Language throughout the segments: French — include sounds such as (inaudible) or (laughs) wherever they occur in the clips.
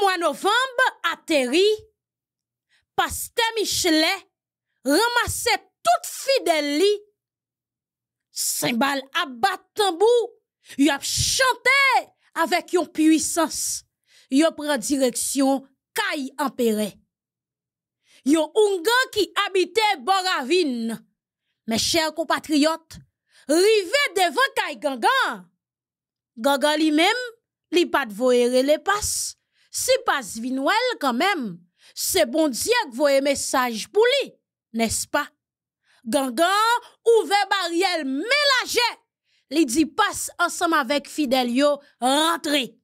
mois novembre, atterri, Pasteur Michelet ramasse tout fidèle, li. à abat tambou, y avec chanté avec yon puissance. direction direction Empéré. Il kay a Un gars qui habitait Boravine. Mes chers compatriotes, rive devant kay gangan. Gangan li pas li pat voyer le passe si pas vinouel quand même, c'est bon Dieu que voyez message pour lui, n'est-ce pas? Gangan, ouvert barrière, mélange, Li dit passe ensemble avec Fidelio, rentrez.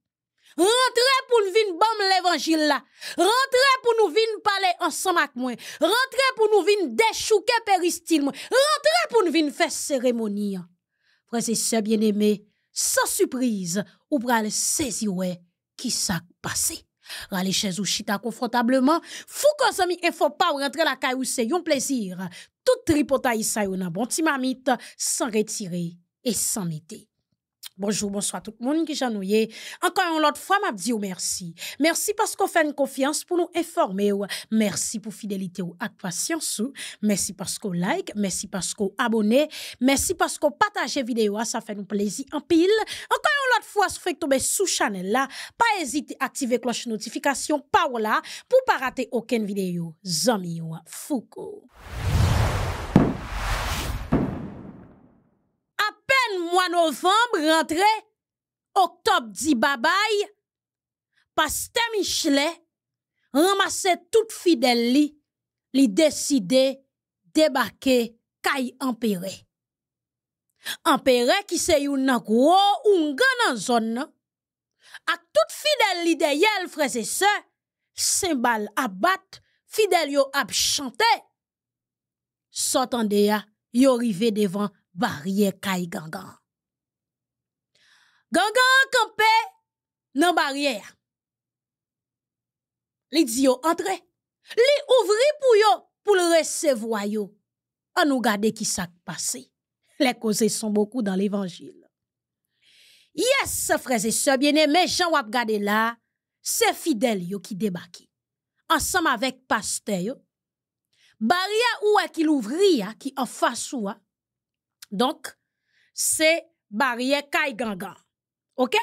Rentrez pour nous venir bon l'évangile là. Rentrez pour nous venir parler ensemble avec moi. Rentrez pour nous venir déchouquer péristyle moi. Rentrez pour nous venir faire cérémonie. Frères et sœurs bien aimé sans surprise, ou le saisir qui s'est passé. Rale chez vous, chita confortablement, fou konsami et faut pas rentrer la caille ou c'est un plaisir. Tout tripotaille ça yon bon timamite sans retirer et sans mettre. Bonjour, bonsoir tout le monde qui j'ennuie. Encore une autre fois, m'a dit merci. Merci parce qu'on fait une confiance pour nous informer. Merci pour fidélité ou patience. Merci parce que vous like, merci parce que vous abonne, merci parce que qu'on partage vidéo. Ça fait nous plaisir en pile. Encore une autre fois, si vous tomber sous channel là, pas hésiter à activer cloche notification par là pour pas rater aucune vidéo. Zami Foucault. mois novembre, rentré, octobre dit bye pasteur Michelet ramassait toute fidèle li, li décidé débarquer Kay Ampere. Empéré qui se yon nan gros ou nan zone nan. Ak tout fidèle li yel, frères et sœurs, cymbal abat, fidèle yo ab chante. Sotande ya, yo devant Barrière Kai gangan. Gangan campé nan barrière. Li di yo entre. li ouvri pou yo pou le resevoy yo. An nou gade ki sak passé. Les causes sont beaucoup dans l'évangile. Yes, frères et sœurs, bien aimés, wap gade la, C'est fidèle, yo qui debaki. Ensemble avec Pasteur, yo. Barrière ou qui ki louvri hein, qui en face ou hein. Donc, c'est barrière kay gangan. OK?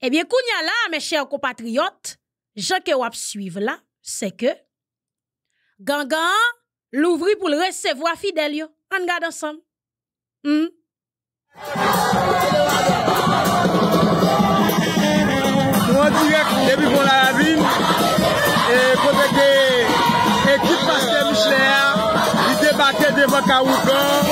Eh bien, kounya là, mes chers compatriotes, j'en que wap suivre là, c'est que gangan l'ouvre pour le recevoir fidèle yo. On garde ensemble. Mm. depuis pour la ville et côté que équipe Pasteur Michel, il débattaient devant Kaoukan.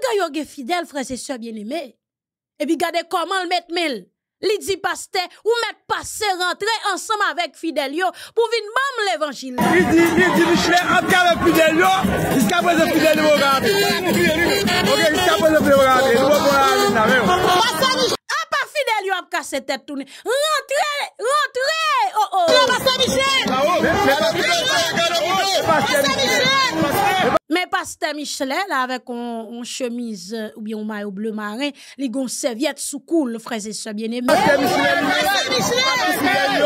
tant que fidèle, frère et sœur bien-aimés, et puis regardez comment le mettre mille. Li dit pasteur ou mettre passer rentrer ensemble avec Fidelio pour venir même l'évangile. Il dit li dit Michel avec Fidelio, jusqu'à présent regarde. OK jusqu'à présent fidèle yo ap cassé tête toune. Rentrez rentrez. Oh oh. Pasteur Mais pasteur Michel là avec une chemise euh, ou bien un maillot bleu marin, il gon serviette sous coule le et sœurs bien-aimés. Pasteur Pasteur Michel.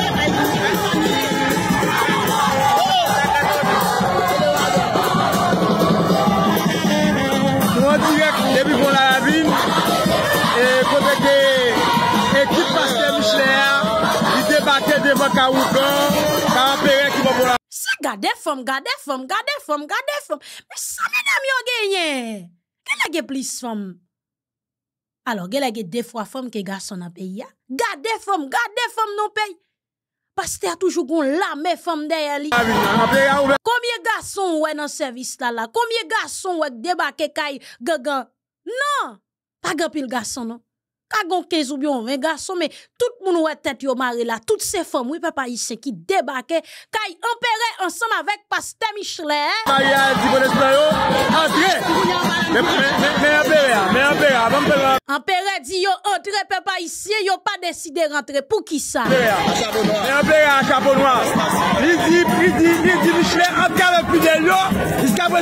Gade fòm, gade fòm, gade fòm, gade fòm. Mè sa mè nan mè yo genye? Gè lè ge plis fòm? Alo, gè lè ge defwa fòm ke gason apè ya? Gade fòm, gade fòm nou pey? Pastè a toujou goun la mè fòm deyè li. Koumyè gason wè nan servis la la? Koumyè gason wè deba ke kaj gagan? Nan, pa gè pil gason an. mais tout le tête yo là, toutes ces femmes, oui, papa ici qui débarquaient, ensemble avec Pasteur Michelet. yo entre ici, yo pas décidé rentrer pour qui ça? yo,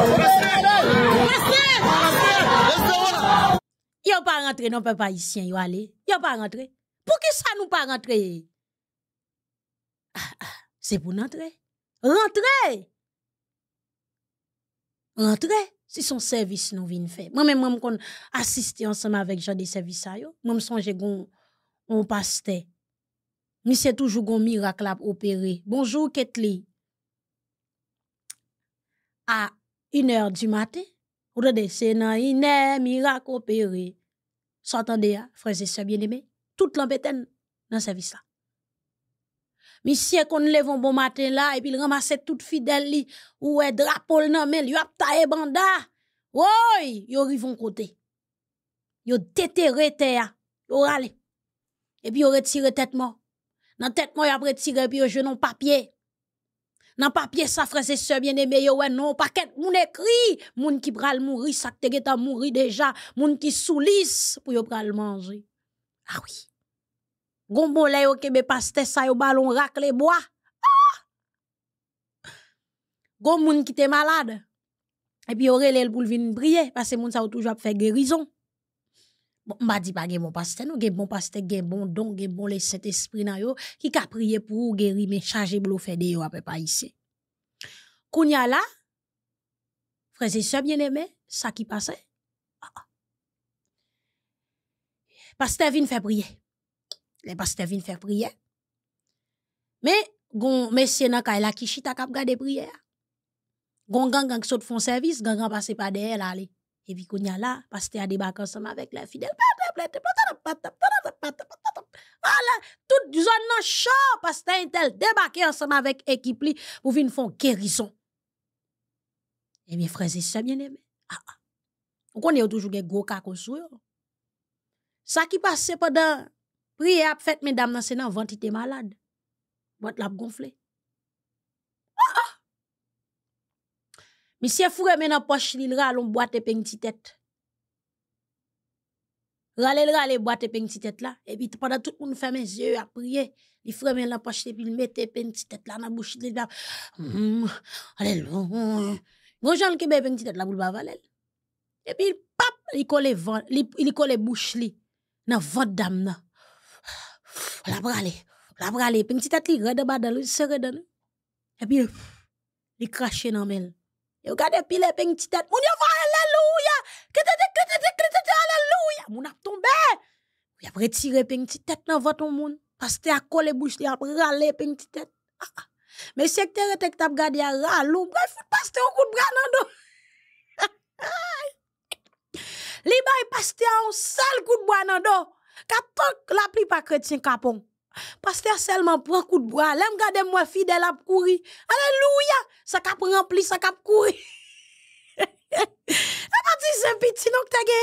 Yo pas rentré, non peuple ici, yo ale. Yo a pas Pou Pour sa ça, nous rentre? Ah, ah C'est rentrer rentrer rentrer. Rentre! Si son service nous vient moi Moi-même, quand kon assister ensemble avec gens des services ça, yo. Même songe gon on pasteur mais c'est toujours gon miracle à opérer. Bonjour Ketli. Ah, une heure du matin. Ou de c'est dans une miracle opéré. S'entendez, hein, frères et sœurs bien-aimés, toute l'embêtène dans ce service-là. qu'on lève un bon matin et puis il ramasse tout fidèle li, ou e drapeau nan men, yo a tae banda, Oy, yo rivon kote. Yo Et te ya, yo Et puis yo retire Dans tête mort, yo a retiré puis yo genou papier. Nan papier sa freze se aimés yo wè non, paquet moun ekri, moun ki pral mouri, te geta mouri déjà moun ki soulis pou yo pral manger Ah oui, gombo le yo kebe paste sa yo balon rak le bois Ah! Gom moun ki te malade, et puis rele l pou vin parce que moun sa ou toujours fait guérison m'a dit pas bon pasteur nous gen bon pasteur gen bon don gen bon le Saint-Esprit nan yo qui ka prier pour guérir mais charger blou faire de yo peu pas ici Kounya là frères et sœurs bien-aimés ça qui passait ah, ah. pasteur vient faire prier les pasteurs viennent faire prier mais gon messieurs nan kay e la qui chita kap gade prière gon gang gang saute font service gang gang passer pas derrière aller et puis, qu'on y a là, parce que tu as débarqué ensemble avec la fidèle. Voilà, du zone non chaud, parce que tel débarqué ensemble avec l'équipe pour venir faire guérison. Et mes frères et sœurs bien-aimés, ah, ah. On connaît toujours des gros cas Ça qui passe pendant prière, fête, mesdames, c'est dans ventité malade. Votre l'a gonflé. Monsieur Foure men an poche li lra lon boate peng ti tet. Rale lra le boate peng là. Et puis pendant pi tout moun fèmen zye a prier, Li fure men la poche et puis il mette peng ti tête la nan bouche li. Mm, ale lon. Gonjan l kebe peng ti tet la boul bavalel. Et puis pap li colle vent, li, il colle bouche li nan vod dam nan. La brale. La brale. Peng ti tête li rede badan li se rede nan. E pi li, li krashe nan Yo gade pile ping petite tête. Mon yo alléluia. Alléluia. Mon a tombé. Il a retiré ping petite tête dans votre monde. Paste a collé e bouche, il a râlé ping petite Mais secteur était que t'as gardé à ralou, Bref, un coup de bras dans Li bay un sal coup de bras dans dos. la pli chrétien kapon. Paste (laughs) a selman pran kou d'boa Lem gade mwen fidel ap kouri Aleluya Sa kap rempli sa kap kouri A pati sempiti nok tege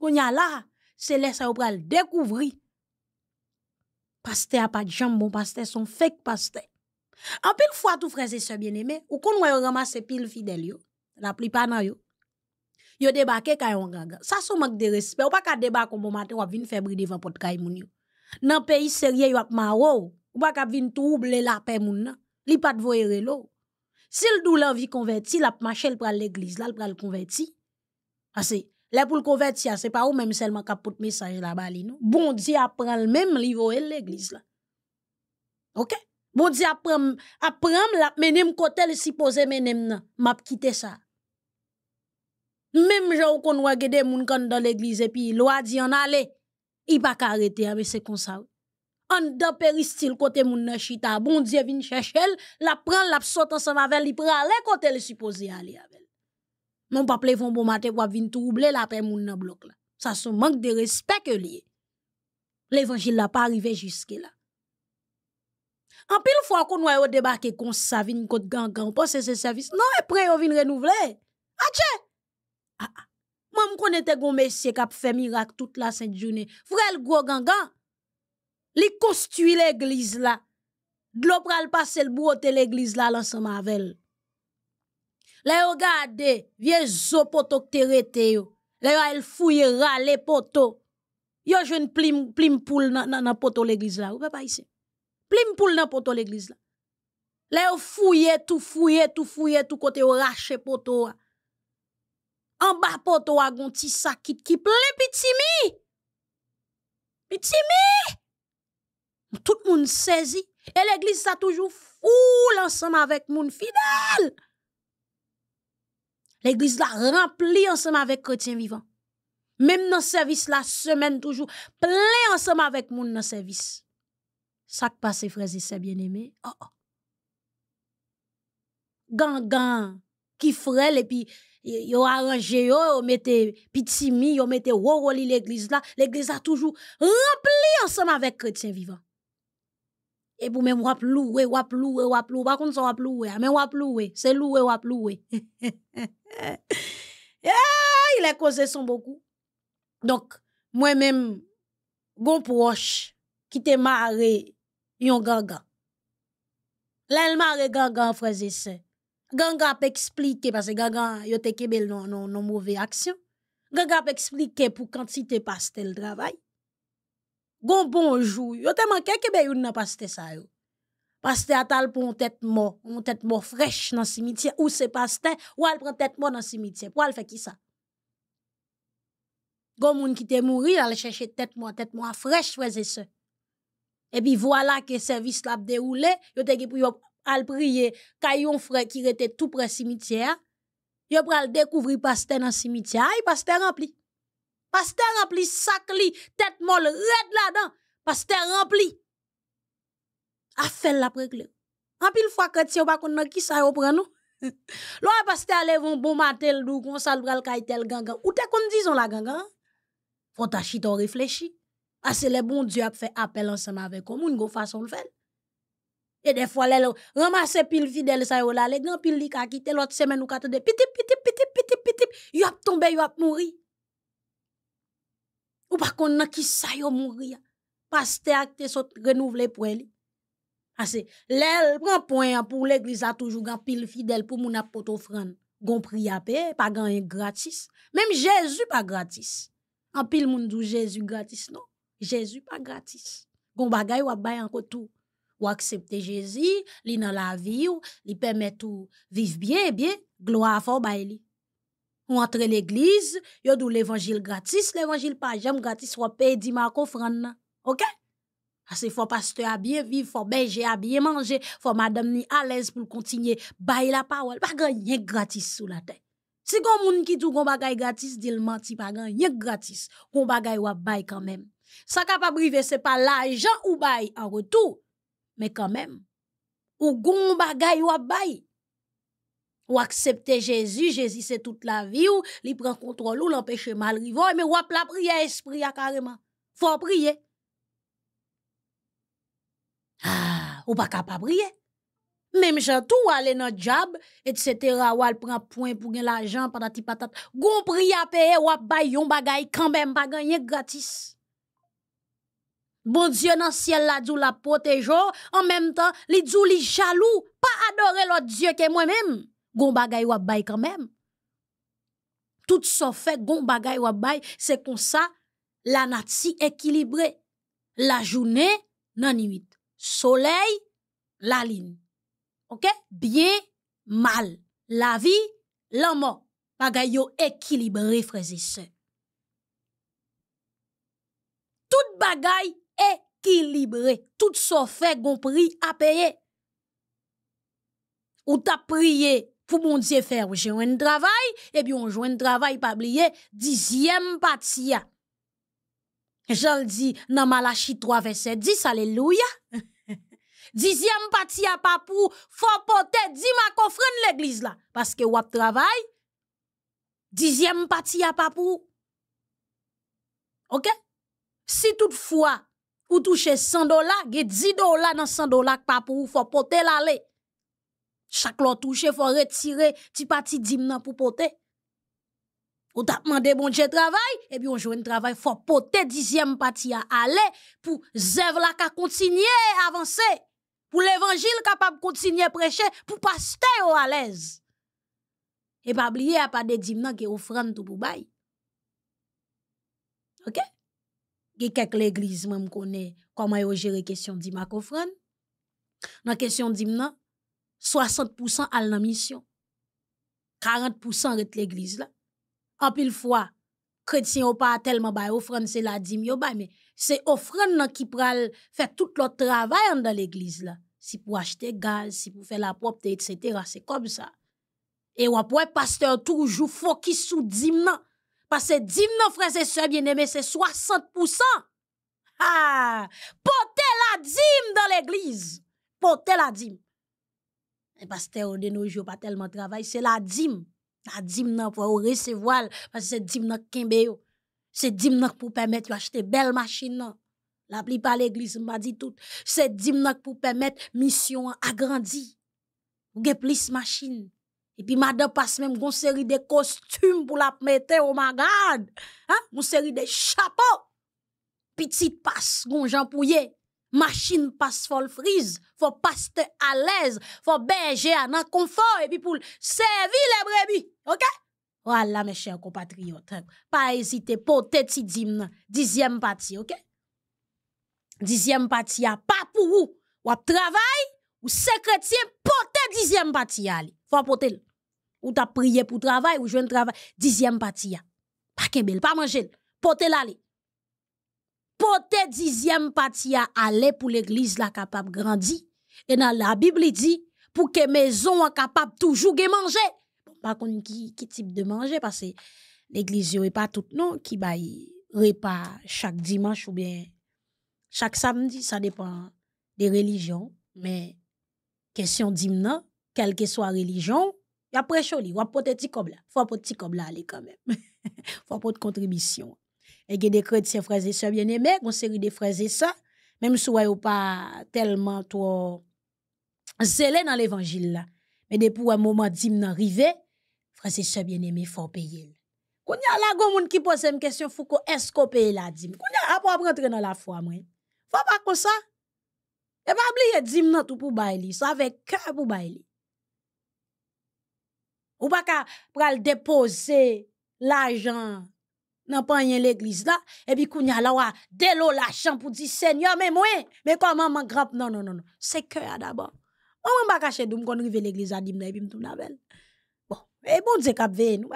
O nya la Se lesa ou pral dekouvri Paste a pati jambon Paste son fek paste An pil fwa tou freze se bieneme Ou kon wè yon ramase pil fidel yo La pli panan yo Yo debake kayo an ganga Sa sou mank de respe Ou pa ka debake ou bomate Wap vin febri devan pot kay moun yo Dans pays sérieux sérieux, ap maro, ou pas ap de trouble la paix. moun nan, li de Si relo Sil dou la il la un pour l prend pour la assez pral pour convertir, le pou pas konverti, même seulement ou même seulement kap Bon Dieu, il le même, li voye l'église là Ok? Bon Dieu, il y a un la menem kote si pose il nan, ça un ça. qu'on jan ou voit des dans moun dans l'église l'église puis loi dit en aller il pas qu'à arrêter, mais c'est comme ça. En d'un péristyle, côté moun chita, bon Dieu chercher elle, la prend, la psot ensemble avec, li pran quand côté le supposé aller avec. Non pas plevon bon matin, ou vin troubler la paix moun bloc là. Ça son manque de respect que lié. L'évangile n'a pas arrivé jusque là. En pile fois qu'on a débarqué, qu'on s'avine, qu'on gang gang, pas ce service. Non, et après, on vient renouveler. Ah, ah, ah. Moi, je connais tes messieurs qui a fait miracle toute la sainte journée. Vrai le gros gangan, hein? il construit l'église là. De l'eau pral passe le bout l'église là, l'ensemble avec elle. Là, regardez, vieux zo poto que te yo. Là, elle fouille râle poto. Yo, je ne plim, plim poule dans le poto l'église là. Ou pas ici? Plim poule dans le poto l'église là. Là, fouille tout, fouille tout, fouille tout, côté yon rache poto. Hein. En bas poto a gonti sakit ki mi. Petit mi. Tout moun saisi. Et l'église ça toujours fou, ensemble avec moun fidèle. L'église la rempli ensemble avec chrétien vivant. Même le service, la semaine toujours plein ensemble avec moun le service. Ça qui passe frère c'est bien aimé. Oh oh. Gan gan qui frêle et puis ils ont arrangé, ils ont mis Pitimi, ils ont mis Woroli l'église là. L'église a toujours rempli ensemble avec chrétiens vivants. Et pour même wap loué, wap loué, wap loué. Par contre, ça wap loué, hein, mais wap loué. C'est loué, wap loué. il a causé son beaucoup. Donc, moi-même, bon proche, qui te marré, yon gangan Là, elle marré gaga en et Ganga a expliquer parce que Ganga a te kebe non, non, non mauvaise action. Ganga a expliquer pour quantité pastel travail. Gon bonjour, yo te manqué kebe yon nan paste sa yo. Pastel a tal pour un tête mort, un tête mort fraîche dans cimetière, ou c'est passé, ou elle prend tête mort dans cimetière, pour elle fait qui ça? Gon moun qui te mouri, elle cherche tête mort, tête mort fraîche, frère ce. se. Et puis voilà que service l'a déroulé, yo te pour al prier kayon frère qui était tout près cimetière yo pral découvrir pasteur dans cimetière ah, pasteur rempli pasteur rempli sac li tête molle red là-dedans pasteur rempli a fait la prègle. En pile fois que va pas qui ça yo prend nous (laughs) le pasteur aller bon bon matel dou kon sa pral kay tel gangan ou te kon dison la gangan hein? faut t'acheter chito réfléchi a ah, le bon dieu a fait appel ensemble avec comme une façon le faire et des fois, lè, ramase pile fidèle ça yo oh est là l'église pile li ka kite, l'autre semaine ou kato de pitip, pitip, pitip, pitip, pitip, il a tombé, il ap mouri. Ou pas kon nan ki sa yo mouri Paste ak te sot renouvelé pour li Asse, lè prend point hein, pour l'église, l'église a toujours gan pile fidèle pour moun ap fran. Gon pri apè, pas gan yon gratis. Même Jésus pas gratis. En pile, moun dou Jésus gratis, non? Jésus pas gratis. Gon bagay ou bay an kotou ou accepter Jésus, li dans la vie ou, li permet tout vivre bien, et bien, gloire fort baili. Ou entre l'église, yo dou l'évangile gratis, l'évangile pas jamais gratis, soit paye 10 Marco Fran OK? Parce fo pasteur à bien vivre, faut berger à bien manger, faut madame ni à l'aise pour continuer bay la parole, pas gagner gratis sous la tête. Si gon moun ki tout gon bagay gratis, dil menti pa grand yek gratis, gon bagay wap bay même. Sa capable pa c'est se pa ou bay en retour. Mais quand même, ou goun bagay ou abay. Ou accepter Jésus, Jésus c'est toute la vie ou, il prend contrôle ou l'empêche mal rivo, mais ou ap la prière esprit a carrément. Faut prier. Ah, ou pas capable prier. Même j'en tout aller dans job, etc. ou al prend point pour gagner l'argent, patati patate. Gon prier à payer ou ap bay yon bagay, quand même pas gagner gratis. Bon Dieu dans le ciel la dou la protège. en même temps, li dou li jaloux, pas adorer l'autre Dieu que moi-même. Gon bagay wabay quand même. Tout ça fait gon bagay wabay, c'est comme ça la nati équilibrée. La journée nan nuit. Soleil, la ligne. OK? Bien, mal. La vie, la mort. Bagay yo équilibré frères et sœurs. Tout bagay équilibré. Tout ce fait gon prix à payer. Ou t'as prié pour mon Dieu faire un travail, et bien, on joue un travail, pas oublier, dixième partie. Jean dit dans Malachi 3 verset 10, alléluia. (laughs) Dixième partie à Papou, pour faut porter dix ma de l'église là parce que wap travail. Dixième partie à Papou. OK? Si toutefois ou touche 100 dollars, ge 10 dollars dans 100 dollars pas pour faut porter l'aller. Chaque lot touché faut retirer tu parti dim pour porter. Ou t'a demandé bon Dieu travail et eh puis on joue un travail faut porter 10e partie à aller pour zève la ka continuer avancer. Pour l'évangile capable continuer prêcher pour pasteur à l'aise. Et pas oublier à pas de dim qui offrande tout pour OK? quelques l'église même connaît comment yo la question d'imakofran dans question d'imna 60% à la mission 40% rete l'église là en pile fois chrétien ou pas tellement ba c'est la dîme mais c'est offrande là qui pral fait tout le travail dans l'église là si pour acheter gaz si pour faire la propreté etc. c'est comme ça et être e pasteur toujours faut focus sur dîme parce que dim nos frères et sœurs bien-aimés, c'est 60%. Ah, portez la dîme dans l'église. Portez la dîme. Et eh, pasteur de nos jours pas tellement travail, c'est la dîme. La dîme non, pour recevoir parce que c'est dîme est bien. C'est dîme pour permettre d'acheter belle machine La pli par l'église m'a dit tout. C'est dîme non pour permettre mission agrandie. Ou plus machine. Et puis madame passe même une série de costumes pour la mettre au magasin. magad. Hein? Une série de chapeaux. Petite passe, gon Jean Machine passe folle frise. Faut passer à l'aise. Faut berger à confort. Et puis pour servir les brebis. OK? Voilà, mes chers compatriotes. Pas hésiter, pote ti Dixième partie, OK? Dixième partie, pas pour vous. Ou travail ou chrétien, pote dixième partie, allez. Faut porter ou t'as prié pour travail ou jeune travail dixième partie pas kembel pas manger porter l'aller porter dixième partie aller pour l'église la capable grandir et dans la bible dit pour que maison capable toujours de manger par qui type de manger parce que l'église n'est pas toute non qui bail repas chaque dimanche ou bien chaque samedi ça dépend des religions mais question d'hymne quelle que soit religion il y a pré il faut porter cob là. Faut porter petit cob là aller quand même. (laughs) faut porter contribution. Et il y des chrétiens frères et sœurs bien-aimés, une série des frères et sœurs, même si vous n'êtes pas tellement trop zélé dans l'évangile mais depuis un moment dim nan rive, frères et sœurs bien-aimés faut payer. Quand y a là gon ki pose une question Foucault, est-ce qu'on paye la dim? Quand y a après après dans la foi moi. Faut pas comme ça. Et pas oublier dim nan tout pour bailler, ça avec cœur pour bailler. Ou pas qu'à pral déposer l'argent dans panier l'église là et puis kounya là de délo l'argent pour dire Seigneur mais moi mais comment mon grand non non non non c'est cœur d'abord. Moi on pas cacher d'où qu'on rive l'église à dim et puis me tourne Bon, et bon Dieu cap veille nous.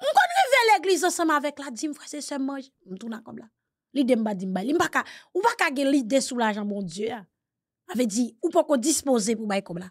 Mwen kon rive l'église ensemble avec la dim fwese se se mange tourna comme là Li demba dimba. Li mbaka, ou pas gen li de sou bon dieu. Hein. avait dit ou qu'on dispose pour bay comme là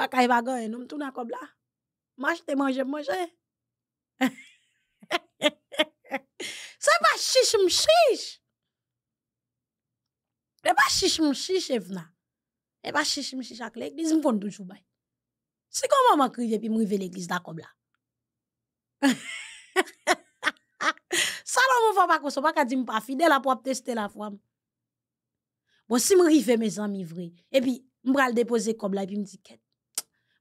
pa ka e bagan e noum tou na kob la. Mache te manje mmanje. (laughs) Se pa chiche mchiche. Se pa chiche mchiche evna. Se pa chiche mchiche ak lek, dizi mfon tou chou bay. Se konman man krive pi mrive l'eglise da kob la. (laughs) Sa lan mwen fwa pa koswa, pa ka di mpa fide la, pou ap teste la fwa m. Bon, si mrive me zan mivre, e pi mbra l depoze kob la, e pi mdi ket.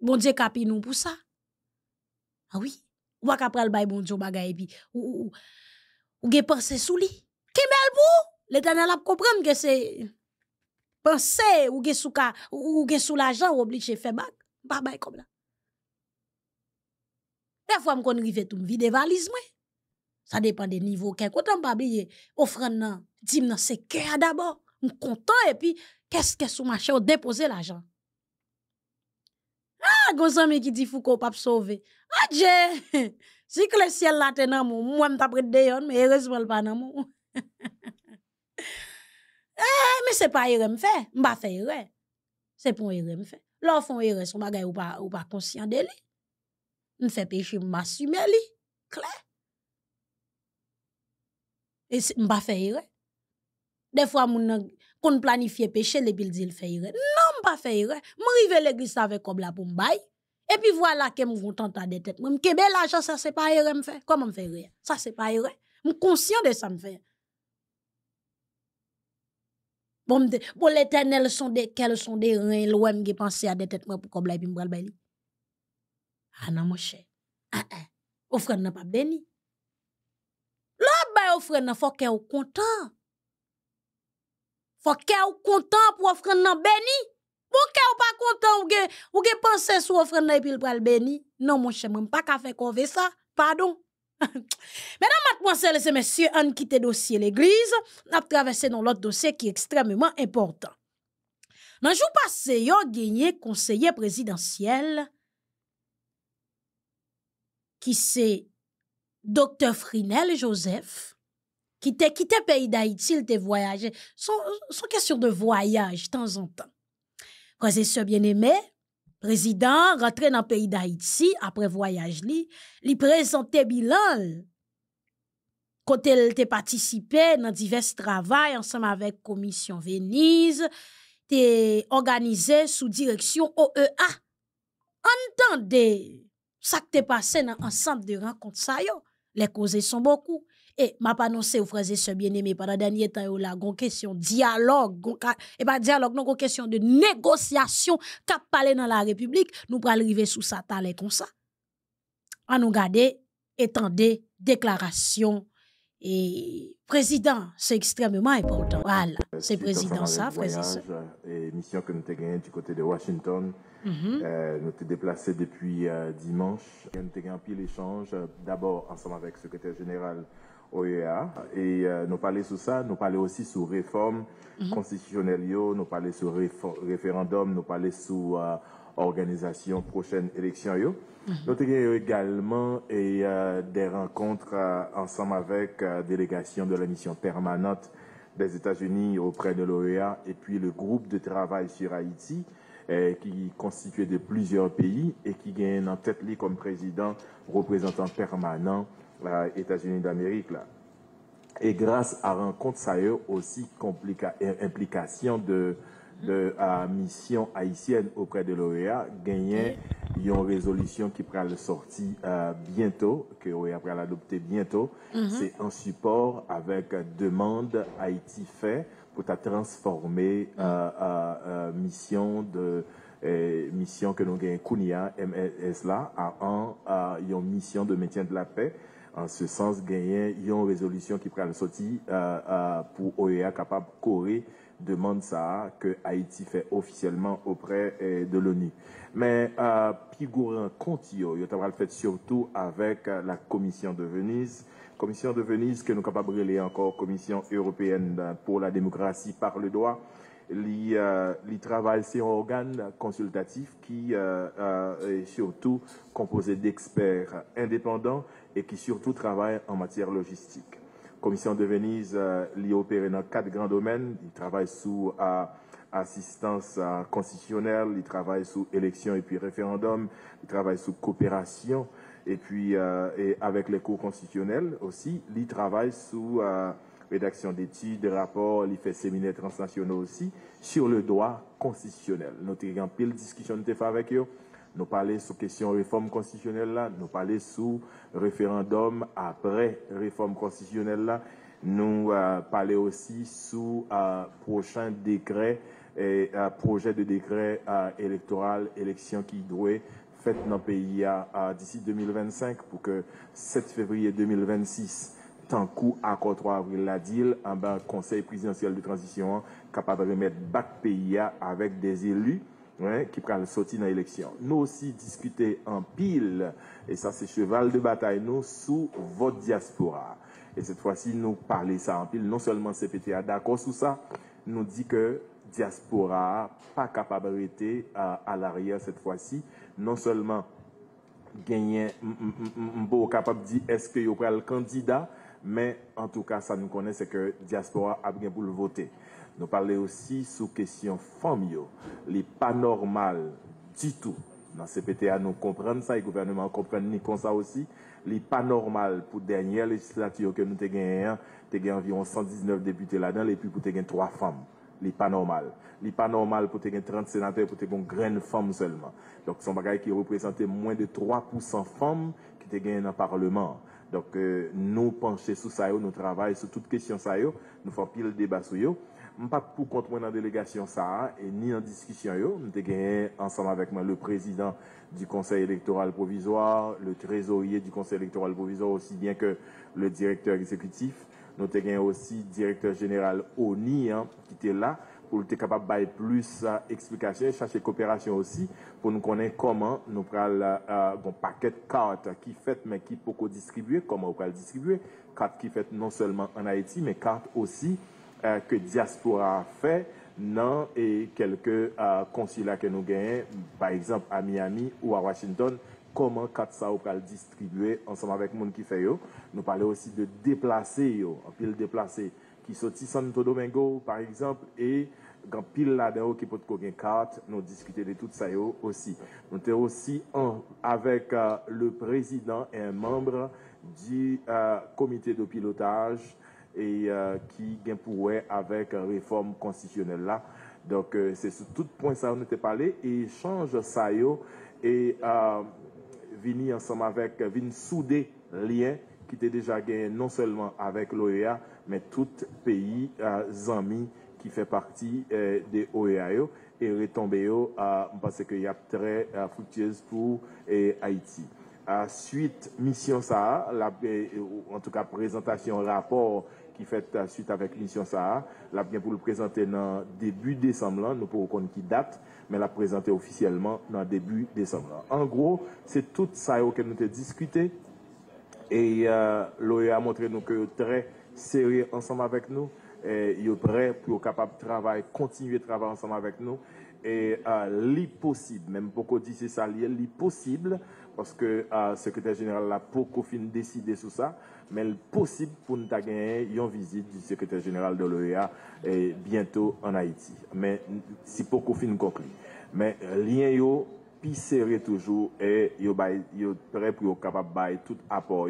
Bon Dieu capi nous pour ça. Ah oui, ou pas après le bail bon Dieu bagay puis ou ou, ou, ou pensé sous lui. Kemel pour l'éternel a comprendre que c'est penser ou gen sous ou gen sous l'argent obligé faire bag. Pas bail comme là. Des fois me tout vide valise moi. Ça dépend des niveaux qu'est content pas oublier offrande nan, dim nan c'est cœur d'abord. nous content et puis qu'est-ce que sous marché déposer l'argent gros ami qui dit Foucault pas sauver. Adje! Ah, (laughs) si que le ciel là t'es dans mon, moi m'tapre de yon, mais heureusement pas dans mon. (laughs) eh, mais c'est pas yon me fait. M'ba fait yon. C'est pour yon fait. L'enfant yon reste, on bagay ou pas ou pa conscient de lui. il M'fait péché, m'assume lui, Claire. Et m'ba fait yon. Des fois, moun on kon planifie péché, le pil dit le fait yon. Non! pas fait erreur. M'arrive l'église avec comme là pour bailler. Et puis voilà que me content des têtes. Moi kebe l'argent ça c'est pas erreur me fait. Comment me fait rien? Ça c'est pas erreur. Je conscient de ça me fait. Bon, pour l'éternel sont des quels sont des reins loin qui penser à des têtes moi pour comme là puis me bailler? Ah non mon cher. Ah ah. Offre n'a pas béni. Là bah ben, offre n'a faut qu'elle content. Faut qu'elle content pour offre n'a béni. Pourquoi n'est pas content ou penser ou ge pensé sous offrande et le béni? Non, mon cher, pas qu'à faire qu'on ça. Pardon. (laughs) Mesdames, mademoiselles et messieurs, on le dossier l'église, on a traversé dans l'autre dossier qui est extrêmement important. Dans le jour passé, yo gagné conseiller présidentiel qui c'est Dr. Frinel Joseph, qui a quitté pays d'Haïti, il te voyagé. Son, son question de voyage, de temps en temps. Frères bien aimé président rentré dans le pays d'Haïti après voyage li, li présenté bilan. quand elle t'a participé dans divers travaux ensemble avec commission Venise, t'es organisé sous direction OEA. Entendez, ça qui t'est passé dans ensemble de rencontres Les causes sont beaucoup. Et eh, m'a pas annoncé aux frères et bien aimé pendant dernier temps yo là, gon question dialogue, gon et eh pas ben, dialogue non gon question de négociation qu'a parlé dans la République, nous pral arriver sous sa talé comme ça. À nous garder étendez déclaration et président, c'est extrêmement important. Voilà, euh, c'est président ça, frère euh, et Mission que nous avons gagnée du côté de Washington. Mm-hmm. Euh, nous te déplacé depuis dimanche. Nous avons gagné un pile échange, d'abord ensemble avec le secrétaire général OEA. Et euh, nous parler sous ça, nous parler aussi sur réforme mhm. constitutionnelle, nous parler sur référendum, nous parler sur euh, organisation prochaine élection. Yo. Mhm. Nous avons également et, euh, des rencontres euh, ensemble avec la délégation de la mission permanente des États-Unis auprès de l'OEA et puis le groupe de travail sur Haïti eh, qui est constitué de plusieurs pays et qui gagne en tête comme président représentant permanent les États-Unis d'Amérique là. Et grâce à rencontre ça a eu aussi implication de la mission haïtienne auprès de l'OEA gagner une résolution qui prend le sortie euh, bientôt que l'OEA va l'adopter bientôt mm-hmm. c'est un support avec demande Haïti fait pour transformer euh, mm. euh, euh, mission de mission que nous gagnons Kounia, à une mission de maintien de la paix en ce sens, il y a une résolution qui prend le sortie euh, euh, pour OEA capable de corriger demande ça que Haïti fait officiellement auprès euh, de l'ONU. Mais euh, Pigourin continue. il a fait surtout avec la Commission de Venise, Commission de Venise que nous capables de encore Commission européenne pour la démocratie par le droit. travaille euh, c'est un organe consultatif qui est surtout composé d'experts indépendants et qui surtout travaille en matière logistique. Commission de Venise euh, opère dans quatre grands domaines. Il travaille sous euh, assistance euh, constitutionnelle, il travaille sous élection et puis référendum, il travaille sous coopération et puis euh, avec les cours constitutionnels aussi. Il travaille sous rédaction d'études, de rapports, il fait séminaires transnationaux aussi sur le droit constitutionnel. Notre grand pile discussion de avec eux. Nous parlons sous question réforme constitutionnelle là, nous parlons sous référendum après réforme constitutionnelle là, nous euh, parlons aussi sous euh, prochain décret et euh, projet de décret électoral, élection qui doit faite dans le pays d'ici 2025 pour que 7 février 2026 tant qu'au 3 avril la deal en bas conseil présidentiel de transition hein, capable de remettre back pays hein, avec des élus qui prend le sorti dans l'élection. Nous aussi discuter en pile, et ça c'est cheval de bataille, nous, sous votre diaspora. Et cette fois-ci, nous parler ça en pile, non seulement CPTA d'accord sur ça, nous dit que diaspora pas capable d'arrêter à, l'arrière cette fois-ci, non seulement gagner, capable de dire est-ce que y aura le candidat, mais en tout cas, ça nous connaît, c'est que diaspora a bien pour le voter. Nous parlons aussi sous question Ce Les pas normal du tout. Dans CPTA, nous comprenons ça, et le gouvernement comprend ni comme ça aussi. Les pas normal pour la dernière législature que nous avons gagné, nous environ 119 députés là-dedans, et puis pour gagner trois femmes. Les pas normal. Les pas normal pour 30 sénateurs, pour avoir une grande femme seulement. Donc, c'est un bagage qui représentait moins de 3% femmes qui ont gagné dans le Parlement. Donc, euh, nous penchons sur ça, nous travaillons sur toute question ça, nous faisons pile débat sur ça ne pas pour contre moi dans la délégation ça, et ni en discussion. Nous gagné ensemble avec moi le président du Conseil électoral provisoire, le trésorier du Conseil électoral provisoire, aussi bien que le directeur exécutif. Nous avons gagné aussi le directeur général ONI qui hein, était là pour être capable de faire plus d'explications euh, chercher coopération aussi pour nous connaître comment nous prenons euh, bon paquet de cartes qui fait mais qui peut distribuer, comment on peut distribuer, cartes qui fait non seulement en Haïti, mais cartes aussi euh, que diaspora fait non et quelques euh, consulats que nous gagnons, par exemple à Miami ou à Washington, comment ça ça le distribuer ensemble avec monde qui fait yo. Nous parlons aussi de déplacer yo, en pile déplacer qui Santo Domingo par exemple et grand pile là-dedans qui peut gagner carte, nous discuter de tout ça aussi. Nous sommes aussi en, avec euh, le président et un membre du comité de pilotage et euh, qui gagne pour eux avec euh, réforme constitutionnelle là. Donc euh, c'est sur tout point ça on était parlé et change ça et euh, venir ensemble avec venir souder lien qui était déjà gagné non seulement avec l'OEA mais tout pays amis qui fait partie de l'OEA. et retomber parce qu'il y a très fructueuse pour et Haïti. suite mission ça, la, en tout cas présentation rapport qui fait suite avec Mission Sahara. L'a bien pour le présenter dans début décembre, nous pouvons connaître qui date, mais l'a présenté officiellement dans début décembre. En gros, c'est tout ça que nous avons discuté et euh, l'OEA a montré nous que très sérieux ensemble avec nous. Et est prêt, pour capable de travailler, continuer de travailler ensemble avec nous. Et euh, l'impossible, même beaucoup disent c'est ça, l'impossible, parce que euh, le secrétaire général a beaucoup décidé sur ça mais le possible pour nous gagner une visite du secrétaire général de l'OEA eh, bientôt en Haïti. Mais si pour qu'on finisse conclu. Mais lien yo plus toujours et eh, yo yo prêt pour capable faire tout apport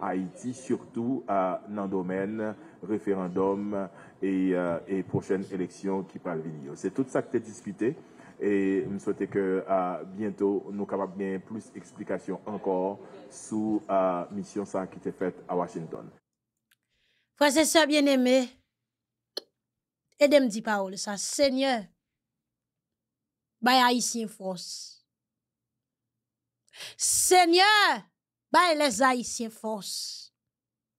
à Haïti surtout dans le domaine référendum et, euh, et prochaine élection qui parle venir. C'est tout ça que tu discuté. Et nous souhaiter que à euh, bientôt nous capables bien plus d'explications encore sur la euh, mission ça qui était faite à Washington. Frère ça bien aimés aidez moi dit parole ça, Seigneur, Bay Haïtien force. Seigneur, bay les Haïtiens force.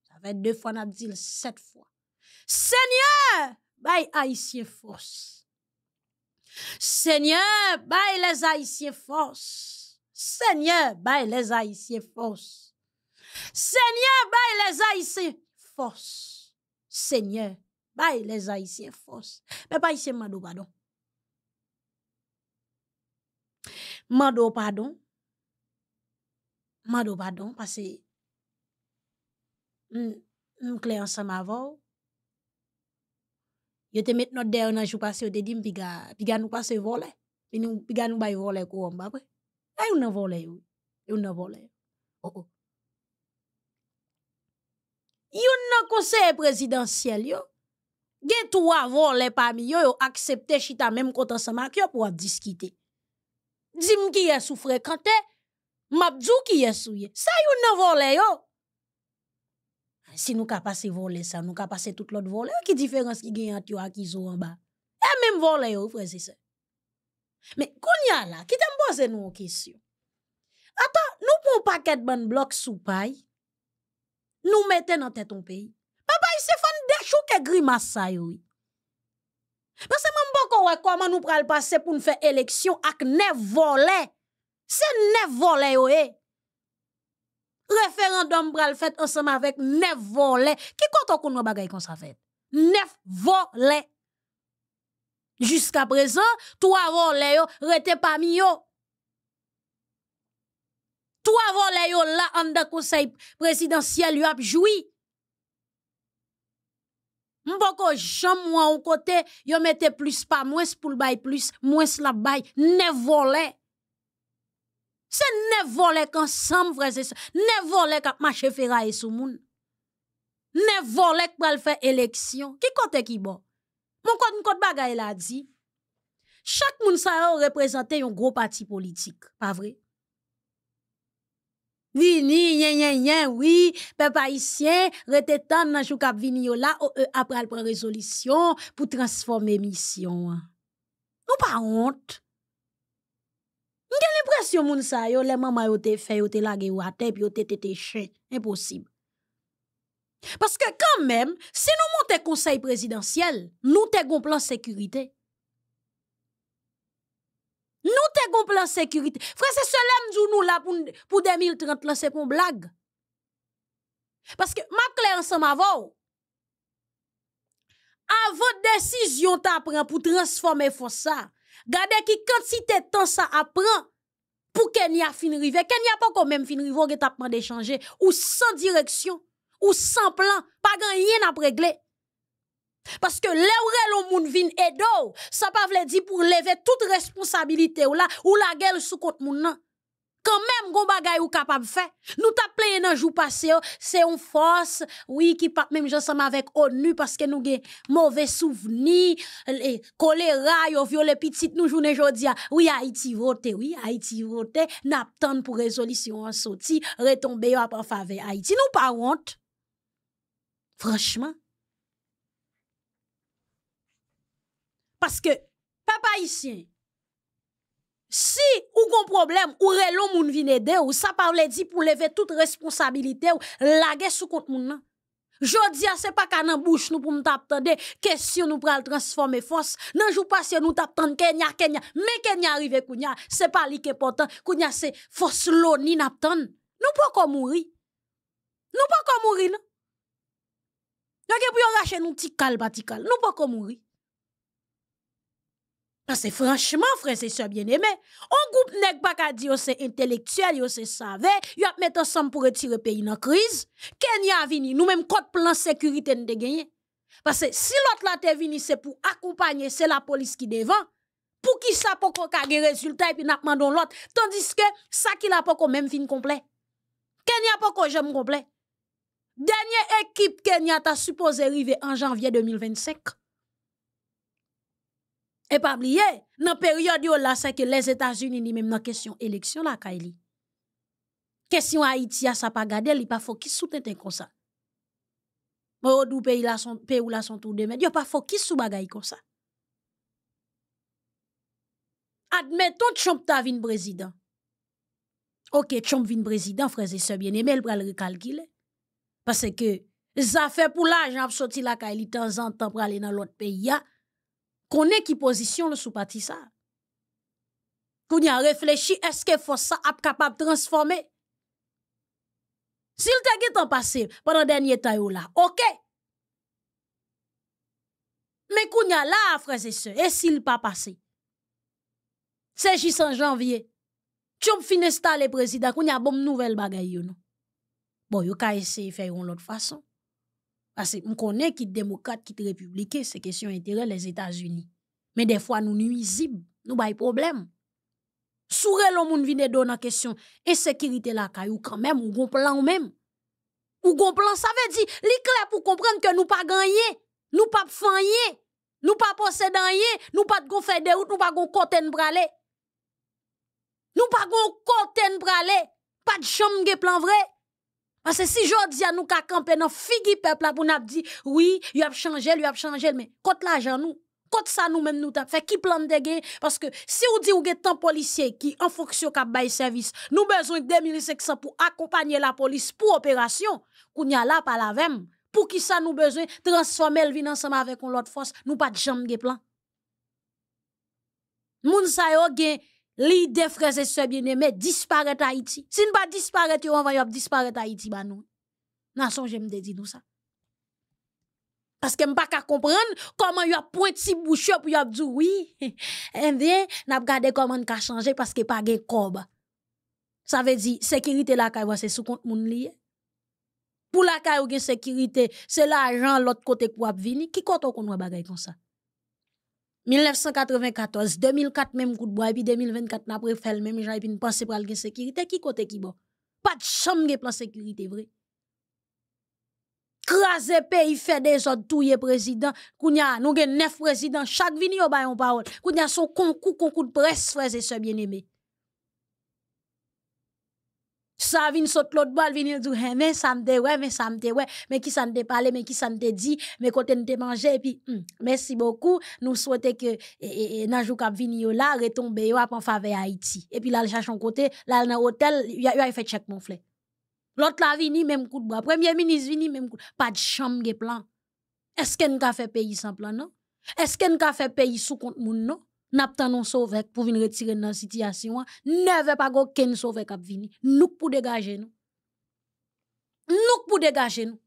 Ça fait deux fois, n'a a dit sept fois. Seigneur, bay Haïtien force. Seigneur bay les haïsye fos, seigneur bay les haïsye fos, seigneur bay les haïsye fos, seigneur bay les haïsye fos, me bay si mado padon. Mado padon, mado padon pase mklè anse ma vòw. Yo te met notre deyo nan jou yo te dim piga, piga nou pase volé Piga nous bay volé kou wamba pre. A yon nan volé yo. Yon nan volé. Oh oh. Yon nan conseil présidentiel yo. Gen tou volé parmi pa yo yo aksepte chita même kontan sa mak yo pou discuter. diskite. Dim qui est sou frekante, map djou ki ye sou ye. Sa yon nan volé yo. Si nou ka pase volè sa, nou ka pase tout l'ot volè, ou ki diferans ki genyant yo ak izou an ba? E mèm volè yo, frezè sa. Mè, kounya la, kitè mbo zè nou an kesyon. Atan, nou pou mpa ket ban blok sou paye, nou metè nan tèt an peyi, mpa bay se fan dechou ke grimas sa yo. Pese mman mbo kowe koman nou pral pase pou nou fè eleksyon ak nev volè. Se nev volè yo e. référendum bral fait ensemble avec neuf volets. Qui compte qu'on bagay comme ça fait? Neuf volets. Jusqu'à présent, trois volets yo rete parmi yo. Trois volets yo là en de conseil présidentiel yo a joui. Mboko jam au côté yo mette plus pas moins pour le bail plus moins la bail neuf volets. C'est ne volek frère, c'est se, ne volek ap mache ferraille sou moun. Ne volek pral fè élection qui kote ki bo? Mon kote moun kote bagay la di. Chaque moun sa yo représente yon gros pati politik, pa vre? Vini, yen, yen, yen, oui, peuple haïtien rete tan nan chou kap vini yo la, o e ap pral pran résolution pou transforme mission. Nou pa honte. N gen l'impresyon moun sa yo, le mamay o te fe, o te lage ou ate, pi o te tete chen, imposib. Paske kan men, se nou moun te konsey prezidentiyel, nou te goun plan sekurite. Nou te goun plan sekurite. Fransè se lem zoun nou la pou 2030 lan se pon blag. Paske ma kle ansan ma vò. A vòt desisyon ta pran pou transforme fò sa. Gardez Gade ki de temps sa apprend pour Kenya fin a Kenya pas kon même fin river, ou ge tapman de d'échanger Ou sans direction, ou sans plan, pas rien à régler parce que le ou le monde vient et edo, ça pas veut di pou leve tout responsabilité ou la, ou la gueule sous compte moun quand même gon bagay ou capable faire. Nous t'a plein dans jour passé, oh, c'est une force oui qui pas même avec ONU parce que nous avons mauvais souvenirs, choléra, yo violé petite nous journée aujourd'hui. Ah. Oui Haïti voté, oui Haïti voté, n'attend pour résolution en sorti, retomber en faveur Haïti. Nous pas honte. Franchement. Parce que papa haïtien si ou gon problème ou relon moun vin de ou ça parle dit pour lever toute responsabilité ou lage sous compte moun nan. Jodi a se pa ka nan bouche nou pou m tap question kesyon nou pral transformer force. nan jou passé nou tap Kenya, Kenya, mais Kenya arrive kounya, se pas li ke potan, kounya se fos loni n'attend tande. Nou pa kon mouri. Nou pa kon mouri nan. pouvons pou yon rache nou tikal batikal, nou pa comme mouri. Parce que franchement, frère, c'est ça bien aimé. On groupe n'est pas qu'à dire, c'est intellectuel, c'est savé. Y a mettre ensemble pour retirer le pays dans la crise. Kenya a venu, nous même le plan sécurité nous avons gagné. Parce que si l'autre là c'est pour accompagner, c'est la police qui devant. Pour qui ça pour ait un résultat et puis nous demandons l'autre. Tandis que ça qui n'a pas même fin complet. Kenya pas qu'on j'aime complet. Dernière équipe Kenya t'a supposé arriver en janvier 2025. Et pas oublier, dans la période où c'est que les États-Unis ni même dans la question élection la Kaili. Question Haïti, ah, ça n'a pas gardé, il n'y a pas de soutien comme ça. Mais au pays, il y a son tour de main, il n'y a pas de comme ça. Admettons que Chomp a président. Ok, Trump vint président, frères et sœurs bien-aimés, il le recalculer. Parce que, ça fait pour l'argent, il sorti la Kaili de temps en temps pour aller dans l'autre pays. Ah est qui position le sous parti ça. Qu'on y est-ce que faut ça a capable de transformer? S'il t'a dit en passé, pendant dernier temps là, ok. Mais qu'on y a là, frères et sœurs, e s'il pas passé? C'est juste janvier. Tu as fini le président, qu'on y a bonne nouvelle bagaille, Bon, yon ka essayer faire une l'autre façon. Parce qu'on connaît qui démocrate, qui républicain, c'est question intérêt les États-Unis. Mais des fois, nous nuisibles, nous pas problème. Sourire le monde vient de la question insécurité la caillou quand même, ou gon plan ou même. Ou gon plan, ça veut dire, les clair pour comprendre que nous pas gagné, nous pas fanyé, nous pas possédant rien, nous pas gon faire des routes, nous pas gon côté nous Nous pas gon côté nous Pas de chambre plan vrai. Parce que si aujourd'hui à nous ka camper dans figi peuple là pour nous dire oui, il a changé, il a changé mais contre l'argent nous Kote ça, nous même nous t'a fait qui plan de Parce que si ou di ou gen tan qui en an service nous besoin besoin de bezon 2500 pour accompagner la police pour opération operasyon, là pas la même Pour qui ça nous besoin transformer le vin ensemble avec l'autre force, nous pas de jambe de plan. Moun sa yo gain L'idée, frères et sœurs bien-aimés, disparaît Haïti. Si ne pas disparaître, on va disparaître Haïti, bah nous. Nation, j'aime te dit nous ça. Parce que je ka pas comprendre comment il a pointé bouche pour a dit oui. (laughs) Et eh bien, n'a regardé comment a changé parce que pas de corbe. Ça veut dire, sécurité la caille, c'est sous compte moun lié. Pour la caille, sécurité, c'est l'argent l'autre côté pour venir. Qui compte qu'on a comme ça? 1994, 2004 même coup de bois, et puis 2024 après fait le même, j'ai une pensée pour la sécurité, qui côté qui bon? Pas de chambre de plan sécurité, vrai? Krasé pays fait des autres tous président. Kounya, nous avons neuf présidents. Chaque vini a une parole. Kounya son concours, concours de presse, frères et sœurs bien-aimés ça vient sot l'autre bal, il dit, hey, hein, mais ça me dit, ouais, mais ça me dit, ouais, mais qui ça me parlé, mais qui ça me dit, mais côté nous te mangé, et puis, hum, merci beaucoup. Nous souhaitons que, et, nan jou kap vini là, retombe yo à en faveur Haïti. Et puis là, le un côté, là, dans l'hôtel, il a fait check mon flé. L'autre il vient, même coup de bras. Premier ministre vient, même coup Pas de chambre, de plan. Est-ce qu'on a fait pays sans plan, non? Est-ce qu'on a fait pays sous compte moun, non? pas non sauvek pour venir retirer dans la situation. Ne veut pas qu'on sauvek ap venir. Nous pour dégager nous. Nous pour dégager nous.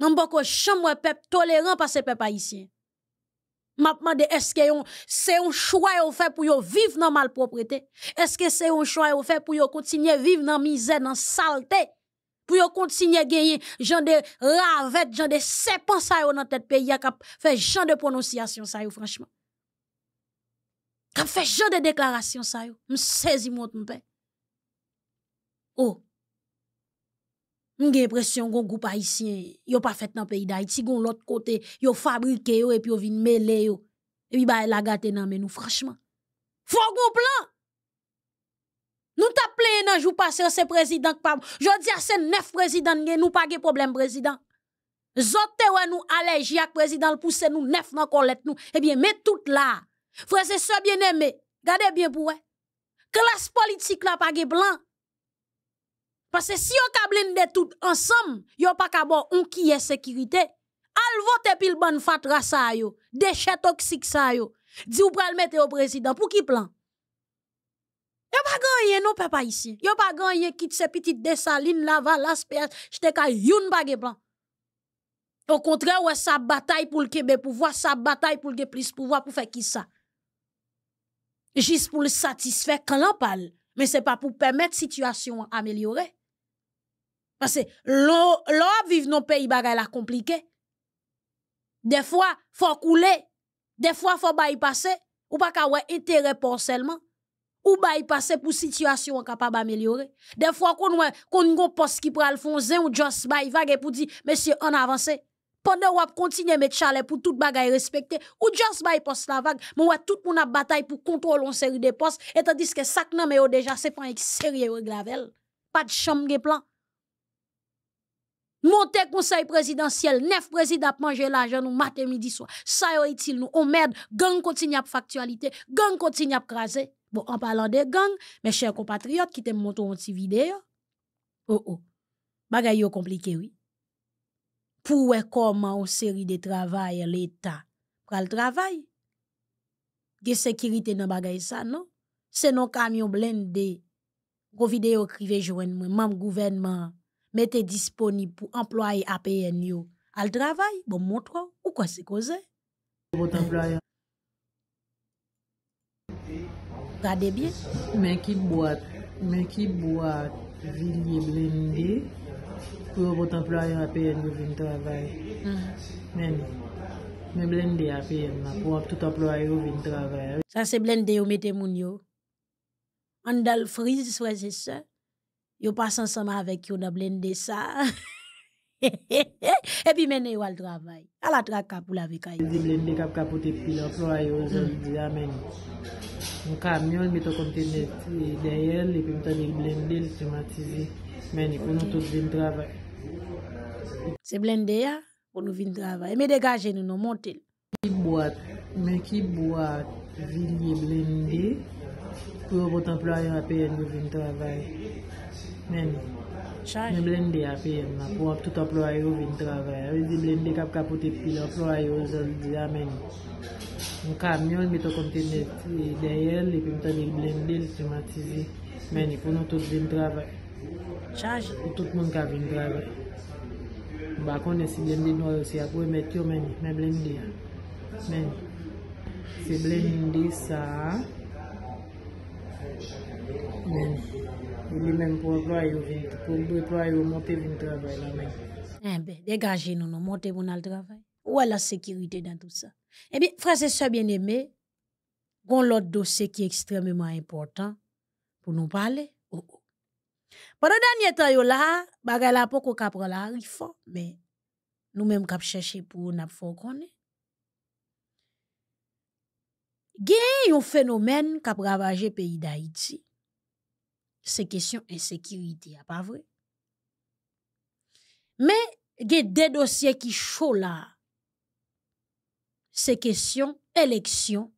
Non, Je de suis peuple tolérant par ces peuples haïtiens. Maintenant, est-ce que c'est un choix qu'on fait pour vivre dans malpropreté? Est-ce que c'est un choix qu'on fait pour continuer à vivre dans misère, dans saleté? Pour continuer à gagner, Genre de ravette, genre de serpents ça yon dans tête pays, qui fait genre de prononciation ça franchement. Ka fè jan de déclarations. sa yo. M sezi mot mpe. Oh. M gen presyon groupe goup haïtien. Yo pa fèt nan pays da si Goun l'autre côté Yo fabrike yo. et puis yo vin mele yo. E puis ba la gate nan menou, franchement. Fou Fò plan. Nous ta ple nan jou pase se président. Je Jodi a se nef présidents, nous Nou pa ge problem président. Zote nous nou alej. président le pousser nous nou nef nan nous eh bien met tout là, Frère, c'est ça bien aimé. Gardez bien pour eux. Classe politique là, pas blanc. Parce que si on de tout ensemble, yon pas kabo on qui est sécurité. Al vote pile bonne fatra sa yo, déchets toxiques sa yo. Di ou pral mettre au président pour qui plan? Yon pas gagné non papa ici. Yon pas gagné quitte ces petites dessalines là va l'aspect, j'te ka youn pas plan. Au contraire, ouais sa bataille pour le Québec pouvoir, sa bataille pour le plus pouvoir pour faire qui ça? juste pour le satisfaire quand l'on parle. Mais ce n'est pas pour permettre la situation à améliorer. Parce que l'on vit dans le pays, bagay la compliqué. Des fois, il faut couler. Des fois, il faut bypasser, passer. Ou pas qu'on intérêt pour seulement. Ou bypasser passer pour situation capable d'améliorer. Des fois, qu'on ouais, qu'on poste qui le fonzen ou just bay vague pour dire, monsieur, on avance on va continuer à mettre chalet pour tout bagaille respecté, ou just by poste la vague, mais tout le monde a bataille pour contrôler une série de postes, et tandis que ça, n'a mais déjà, c'est pas un sérieux gravel. Pas de chambre plan. Monter conseil présidentiel, neuf présidents manger l'argent nous matin midi soir. Ça y est-il nous on oh, merde, gang continue à faire factualité, gang continue à craser. Bon, en parlant de gang, mes chers compatriotes qui te montrent une petite vidéo. Oh oh. bagaille est compliqué oui. Fou wekoman ou seri de travay l'Eta. Kwa l travay? Ge sekirite nan bagay sa, non? Se non kamyon blendé, gwo videyo krive jwen mwen, mam gouvenman, mette disponib pou employe apen yo, al travay, bon mwotwa, ou kwa se koze? Rade bie? Men ki boat, men ki boat vilye blendé, pou yo potan pra yon apyen yo vin travay. Hmm. Men, men blendi apyen ma pou ap toutan pra yon vin travay. Sa se blendi yo metemoun yo. An dal friz diswezise, yo pas ansama avek yo na blendi sa. (laughs) (laughs) E pi meni yo al travay Al atra kapou la vika yon Se blende kap kapote pilan Flora yo zon zi ya meni Mou kamyon me to kontene Denye li pou mta li blende Meni pou nou tou zin travay Se blende ya Pou nou vin travay Me degaje nou nou montel Men ki boat Zin li blende Pou yo poton flora yo apen Nou vin travay Meni Chaj. Mè blendi apè yè. Mè pou ap e, tout ap lou ayou vin travè. Wè zi blendi kap kapouti pi lou ap lou ayou zol di la mè ni. Mè kamyon mè tou konti net. E, di yè li pou mè ta di blendi lè ti mati vi. Mè ni pou nou tout vin travè. Chaj. Tout mè nka vin travè. Bakon e si blendi nou ap wè si ap wè met yo mè ni. Mè blendi ya. Mè ni. Si blendi sa. Mè ni. Et même pour employer, pour employer, monter le travail. Eh bien, dégagez-nous, nous monter pour le travail. Où est la sécurité dans tout ça? Eh bien, frères et sœurs bien-aimés, on l'autre dossier qui est extrêmement important pour nous parler. Oh, oh. Pendant le dernier temps, il y a là, il y a un peu la la mais nous même cap chercher pour nous faire Il y a un phénomène qui a ravagé le pays d'Haïti. Se kesyon ensekiriti, a pa vre? Me, ge de dosye ki chola, se kesyon eleksyon,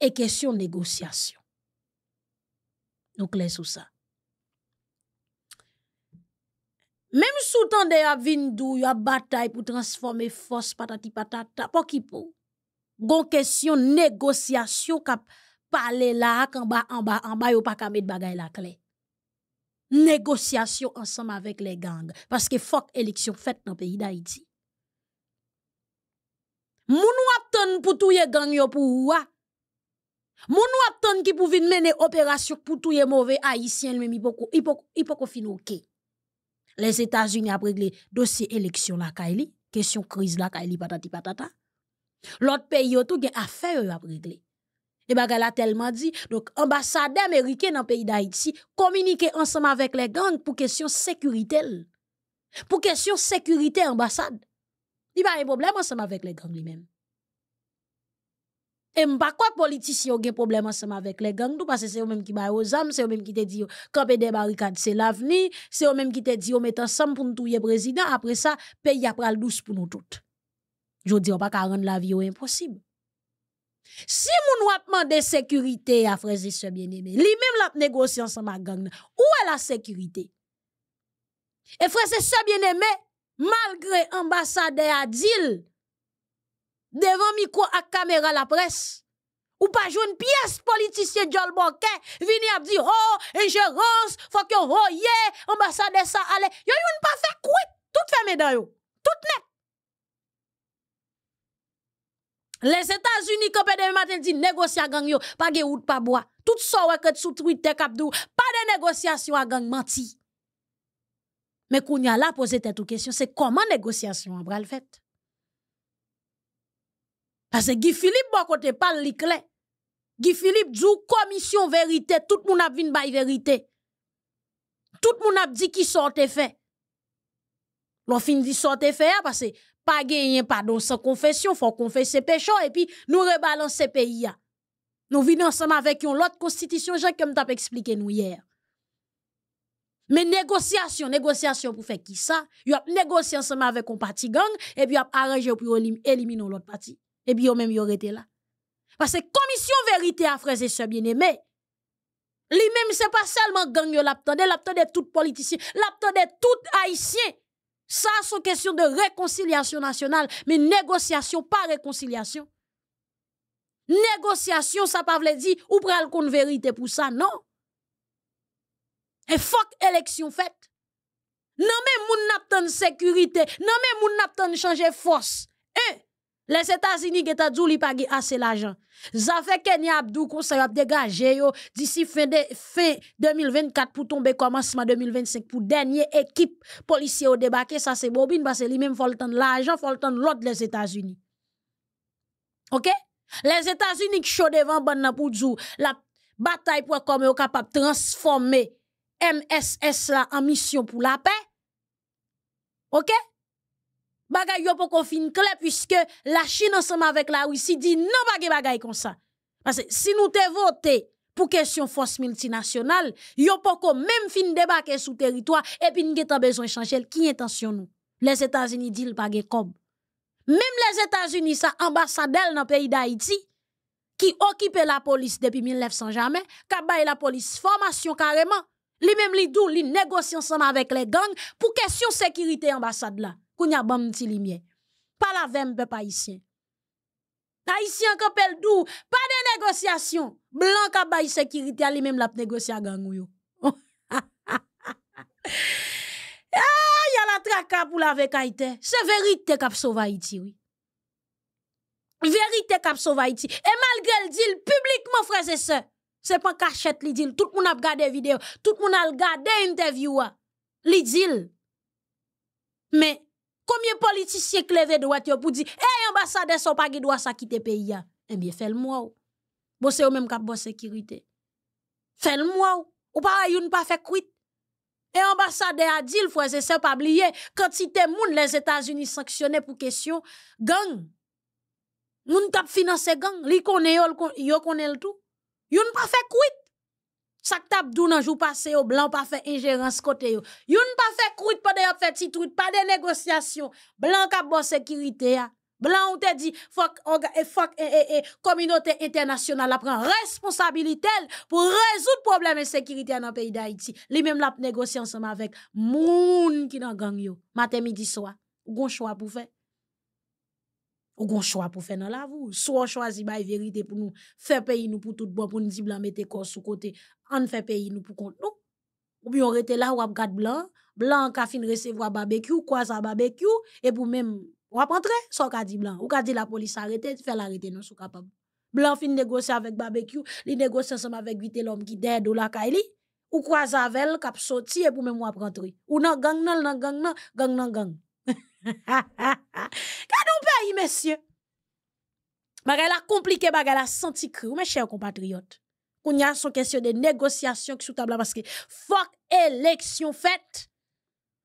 e kesyon negosyasyon. Nou kles ou sa. Mem sou tan de avindou, yo abatay pou transforme fos patati patata, pou ki pou. Gon kesyon negosyasyon kap... parler là, qu'en bas, en bas, en bas, yo pas qu'à mettre bagay la clé. Négociation ensemble avec les gangs. Parce que fuck élection faite dans le pays d'Haïti. ap attend pour touye gang yo pour wa. Ah? qui pouvait mener opération pour les mauvais haïtien lui ipoko ipoko Les États-Unis après réglé dossier élection la Kaili, question crise la Kaili patati patata. L'autre pays yo tout gen affaire yo a réglé. Et elle a tellement dit. Donc, ambassade américain dans le pays d'Haïti communiquer ensemble avec les gangs pour question sécurité. Pour question sécurité ambassade. Il n'y a pas de problème ensemble avec les gangs lui-même. Et pas quoi politiciens ont des problème ensemble avec les gangs, parce que c'est eux-mêmes qui baillent aux âmes, c'est eux-mêmes qui te disent, camper des barricades, c'est l'avenir, c'est eux-mêmes qui te disent, on met ensemble pour nous tuer président, après ça, pays a le douce pour nous toutes. Je dis, on pas qu'à rendre la vie impossible. Si moun wap sécurité sécurité a freze se bien li même la négocié ansan ma gang ou sécurité? la sécurité Et freze bien-aimé malgré ambassade a dil, devant micro à caméra la presse ou pa une pièce, politicien politicien vini ap dire « oh, ingérence, fok yo roye, ambassade ça ale, yo yon pas fait kouet, tout fermé medan yo, tout net. Les États-Unis, comme le matin, dit négocier à gang, yo, pas de route, pas bois. Tout ça, ouais, que sous Twitter, kapdou, pas de négociations à gang menti. Mais qu'on y a là, poser tête question, c'est comment négociation en le fait. Parce que Guy Philippe, bon côté, parle l'iclé Guy Philippe dit commission vérité, tout le monde a vu la vérité. Tout le monde a dit qui sortait fait. L'on fin dit sortait fait, parce que pa pardon sans confession, faut confesser péché et puis nous rebalancer pays là Nous vivons ensemble avec l'autre constitution, Jacques comme t'as expliqué nous hier. Mais négociation, négociation pour faire qui ça Ils ont négocié ensemble avec un parti gang et puis ils ont arrangé pour éliminer l'autre parti. Et puis eux même ils été là. Parce que commission vérité à frères et sœurs bien-aimés. Lui-même c'est pas seulement gang il l'attendait, l'attendait tout politicien, l'attendait tout haïtien ça, c'est une question de réconciliation nationale, mais négociation, pas réconciliation. Négociation, ça ne veut dire, ou pral qu'on vérité pour ça, non. Et fuck élection faite. Non, mais pas de sécurité, non, mais moun de changer force. Eh, les États-Unis qui ont dit pas assez l'argent. Ça fait Kenya Abdou conseil dégagé d'ici fin de, fin 2024 pour tomber commencement 2025 pour dernière équipe policière au débarqué ça c'est bobine parce que lui même faut le temps l'argent faut le temps l'autre les États-Unis. OK Les États-Unis qui sont devant bande pour la bataille pour comme capable transformer MSS là en mission pour la paix. OK bagay yo fin clé puisque la Chine ensemble avec la Russie dit non bagay bagay comme ça. Parce que si nous te voté pour question force multinationale, yo même fin débarquer sous territoire et puis nous avons besoin changer qui intention nous. Les États-Unis disent « pas comme. Même les États-Unis sa ambassadelle dans le pays d'Haïti qui occupe la police depuis 1900 jamais, qui la police formation carrément. Li même li dou li ensemble avec les gangs pour question sécurité ambassade là kounya bam petit lumière. Pas la veine peuple haïtien. Haïtien kapel dou, pas de négociation. Blanc a bay sécurité li même la négocier gang yo. (laughs) Ah, y a la traka pour la vek Haïti. C'est vérité kap sauve Haïti, oui. Vérité kap sauve Haïti. E et malgré le deal publiquement, frères et sœurs, c'est pas cachette li deal. Tout le monde a regardé vidéo, tout le monde a regardé interview. Li deal. Mais Combien de politiciens de droite pour dire, hey, ambassadeur, ça pas droit ça quitter pays. Eh bien, fais-le-moi. Bon, c'est eux même qui ont sécurité. Fais-le-moi. Ou pareil, vous ne pas fait quit. Et ambassadeur a dit, le frère, c'est pas oublier, quantité moun les États-Unis sanctionnés pour question gang. Moun tap financer gang, li connaît yo, yo connaît le tout. Yon pas fait quit chaque table dou nan jou passé au blanc pa fait ingérence côté yo. Youn pa fait kout pas yo fait trucs, pas de négociation. Blanc ka bon sécurité Blanc ou te dit fuck fuck communauté internationale la prend responsabilité pour résoudre problème de sécurité dans pays d'Haïti. Li même la ensemble avec moun ki nan gang yo. Matin midi soir, ou gon choix pou fè. Ou gon choix pour faire dans la vous. Soit choisi la vérité pour nous faire payer nous pour tout bon pour nous dire blanc sous on fait pays nous pour compte. nous. Ou bien on rete ou ou garde blanc, blanc ka fin recevoir barbecue, kwa sa barbecue, et pou même wap antre, so ka di blanc. Ou ka di la police arrête, fè l'arrêter, non sou kapab. Blanc fin négocier avec barbecue, li negosye ensemble avec vite l'homme qui dead ou la kaili e li, ou kwa vel, kap soti et pou même wap rentrer. Ou nan gang nan, nan gang nan, gang nan gang. Kanon monsieur. mesye? Bagay la komplike, bagay la senti senti mes mes chers compatriotes qu'on y a son question de négociation qui sous table parce que fuck élection faite.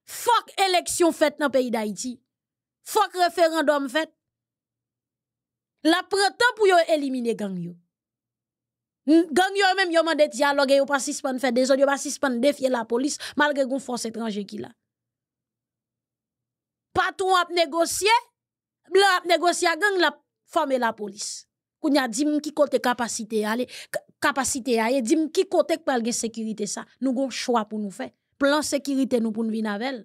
Fuck élection faite dans le pays d'Haïti. Fuck référendum fait. La prétend pour éliminer gang yo. Hmm? Gang yo même yo mandé dialogue yo pas suspendre faire des autres yo pas suspendre défier la police malgré gon force étrangère qui là. Patron a négocié, blanc a négocié gang la former la police. Kounya a m ki kote capacité aller capacité à et dit qui côté pour la sécurité ça nous avons choix pour nous faire plan sécurité nous pour nous venir avec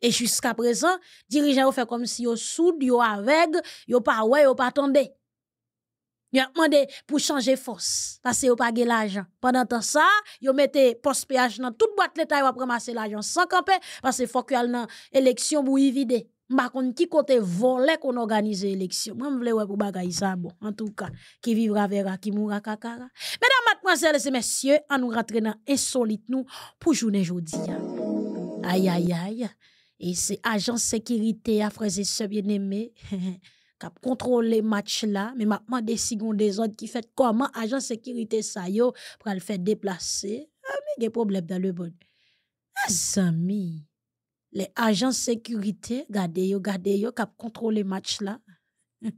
et jusqu'à présent dirigeants fait comme si yo soud yo aveugle yo pas ouais yo pas attendé ont demandé pour changer force parce qu'ils a pas gagné l'argent. Pendant temps ça, yo mettez poste péage dans toute boîte l'état va ramasser l'argent sans camper parce qu'il faut que une élection pour y vider qui côté volé qu'on organise l'élection. Moi, je voulais voir pour bagay ça. en tout cas, qui vivra verra, qui mourra kakara. Mesdames, mademoiselles et messieurs, en nous rentrant insolites nous pour journée aujourd'hui. Hein. Aïe, aïe, aïe. Et c'est agents sécurité, qui frères et sœurs bien-aimés, (laughs) qui a contrôlé match là. Mais maintenant, des secondes autres qui fait comment agent sécurité ça pour le faire déplacer. Ah, mais il y a des problèmes dans le bon. amis. Ah, les agents sécurité, gardez yo, gardez yo, cap contrôler match là. (laughs)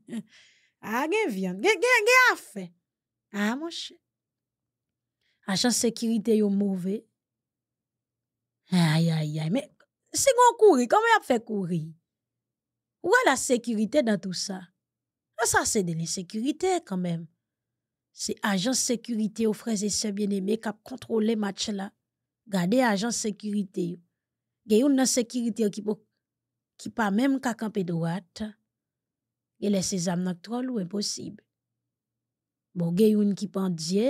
ah, gen vient gen, gen, a fait. Ah, mon cher. de sécurité yo mauvais. Aïe, aïe, aïe. Mais si on courir, comment y a fait courir? Où est la sécurité dans tout ça? Ah, ça, c'est de l'insécurité quand même. C'est agent sécurité aux frères et sœurs bien-aimés qui a contrôlé match là. Gardez agent sécurité gen yon nan sécurité qui pou ki pa même ka campé droite et les ses amnak trop ou impossible bon gen yon ki pandye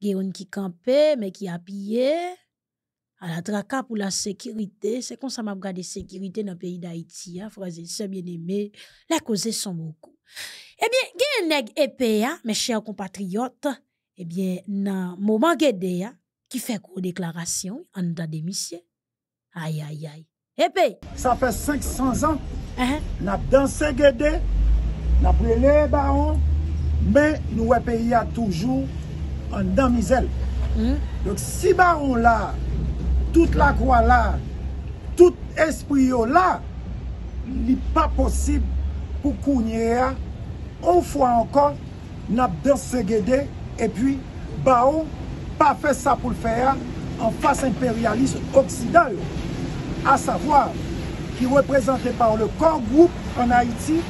gen yon ki campé mais qui a pillé à la traka pour la sécurité c'est comme ça m'a la sécurité dans le pays d'Haïti Frère frères bien-aimés la cause sont beaucoup eh bien gen nèg épéa mes chers compatriotes eh bien nan moment gede qui fait quoi déclaration en tant d'émission aye aye aye epe sa fe 500 an uh-huh. nap dan se gede nap le le baon men nou epe ya toujou an damizel hmm? si baon la tout la kwa la tout espri yo la li pa posib pou kounye ya an fwa ankon nap dan se gede e pi baon pa fe sa pou l fe ya en face impérialiste occidentale, à savoir qui représenté par le corps groupe en Haïti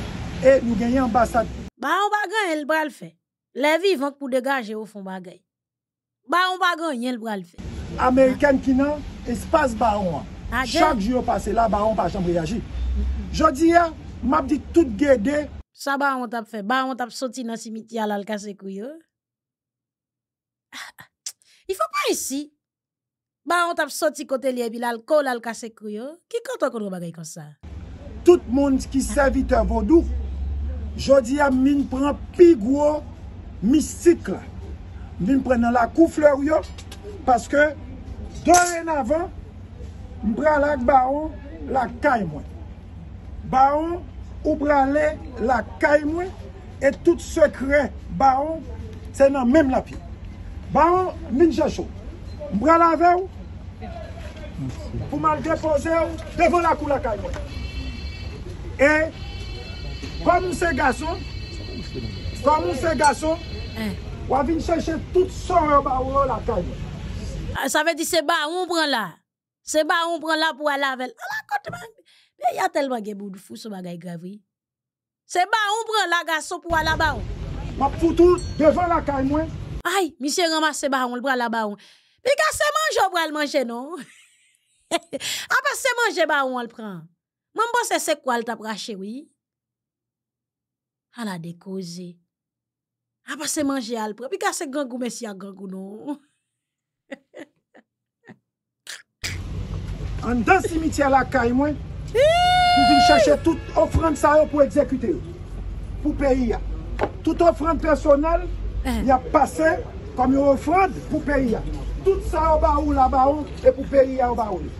et nous gagnons ambassade. Bah on bagan bras le fait. Les vivants pour dégager au fond bagay. Bah on bagan bras le fait. Américaine qui n'a espace baron. Ah, Chaque jour passé là baron pas jamais réagir. Je dis hein, m'a dit tout guédé. Ça baron on t'a fait, baron on t'a sorti dans cimetière là le casse hein. (laughs) Il faut pas ici. baon tap soti kote liye bilal kol al kasek ryo, ki konta kondro bagay konsa? Tout moun ki sa vit avodou, jodi am min pran pigwo misik la. Min pran nan lakou fle ryo, paske dorin avan, mbralak baon lakay mwen. Baon ou bralek lakay mwen, et tout sekre baon tenan menm la pi. Baon min jasho, mbralak vew, pour mal déposer devant la cour la caille. Et comme nous sommes garçons, comme nous sommes garçons, eh. on va venir chercher toute sorte de la caille. Ah, ça veut dire que c'est baron prend là. C'est baron prend là pour aller avec. Ah, mais il y a tellement de bouts de fou, ce bagage grave. C'est baron prend là, garçon, pour aller là-bas. On va tout devant la caille. Aïe, monsieur, ramasse baron, le bras là-bas. Mais gars, c'est manger, on va aller manger, non? A (laughs) pa se manje ba ou an l pran Mwen bo se se kwa l tap rache ou An la dekoze A pa se manje al pran Pi ka se gangou men si a gangou nou (laughs) An dan simitia la kay mwen Pou vin chache tout ofrand sa ou pou ekzekute ou Pou peyi ya Tout ofrand personel eh. Ya pase Kom yo ofrand pou peyi ya Tout sa ou ba ou la ba ou E pou peyi ya ou ba ou nou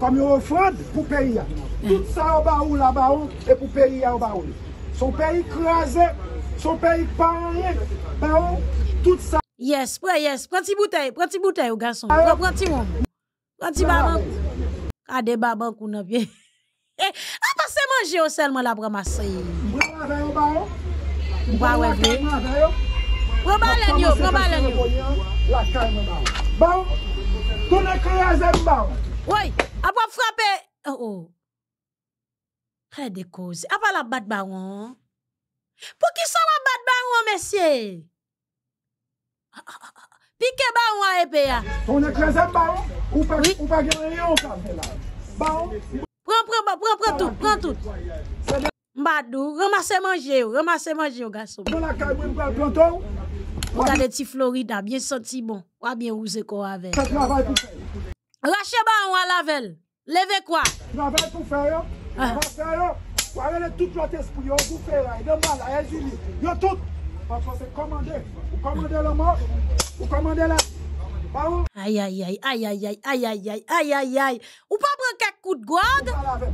kom yon ofrad pou peyi ya. Tout sa ou ba ou la ba ou, e pou peyi ya ou ba ou. Son peyi kreaze, son peyi panye, ba ou, tout sa... Yes, pre yes, pranti boutei, pranti boutei ou gason. Pranti moun. Pranti baban. (laughs) Eh, a de baban koun avye. E, apase manje ou selman la brama saye. Mbwa we veyo ba ou? Mbwa we veyo. Mbwa we veyo. Mbwa we veyo. Mbwa we veyo. Oui, après frapper Oh oh. Très de cause. Après la bat baron. Pour qui ça la bat baron, monsieur? Ah, ah, ah, Pique baron à EPA. Hein. On est très baron hein. ou pas? Oui, ou pas gagner en Baron. Prends, prends, prends, prends, prends tout, prends tout. Madou, ramasse manger, ramasse manger, garçon. a avez petit Florida, bien senti bon. On a bien vous quoi avec? lâchez ba à lavel. Lavel pou faire. yo. tout fait hein? ah. hein? pour commander! Vous fait, la. mort! de mal la. Aïe, tout. aïe, aïe, c'est Ou vous le mort Ou commandez la. aïe Aïe, aïe, aïe, aïe, aïe, aïe, aïe, aïe Ou faire aïe aïe aïe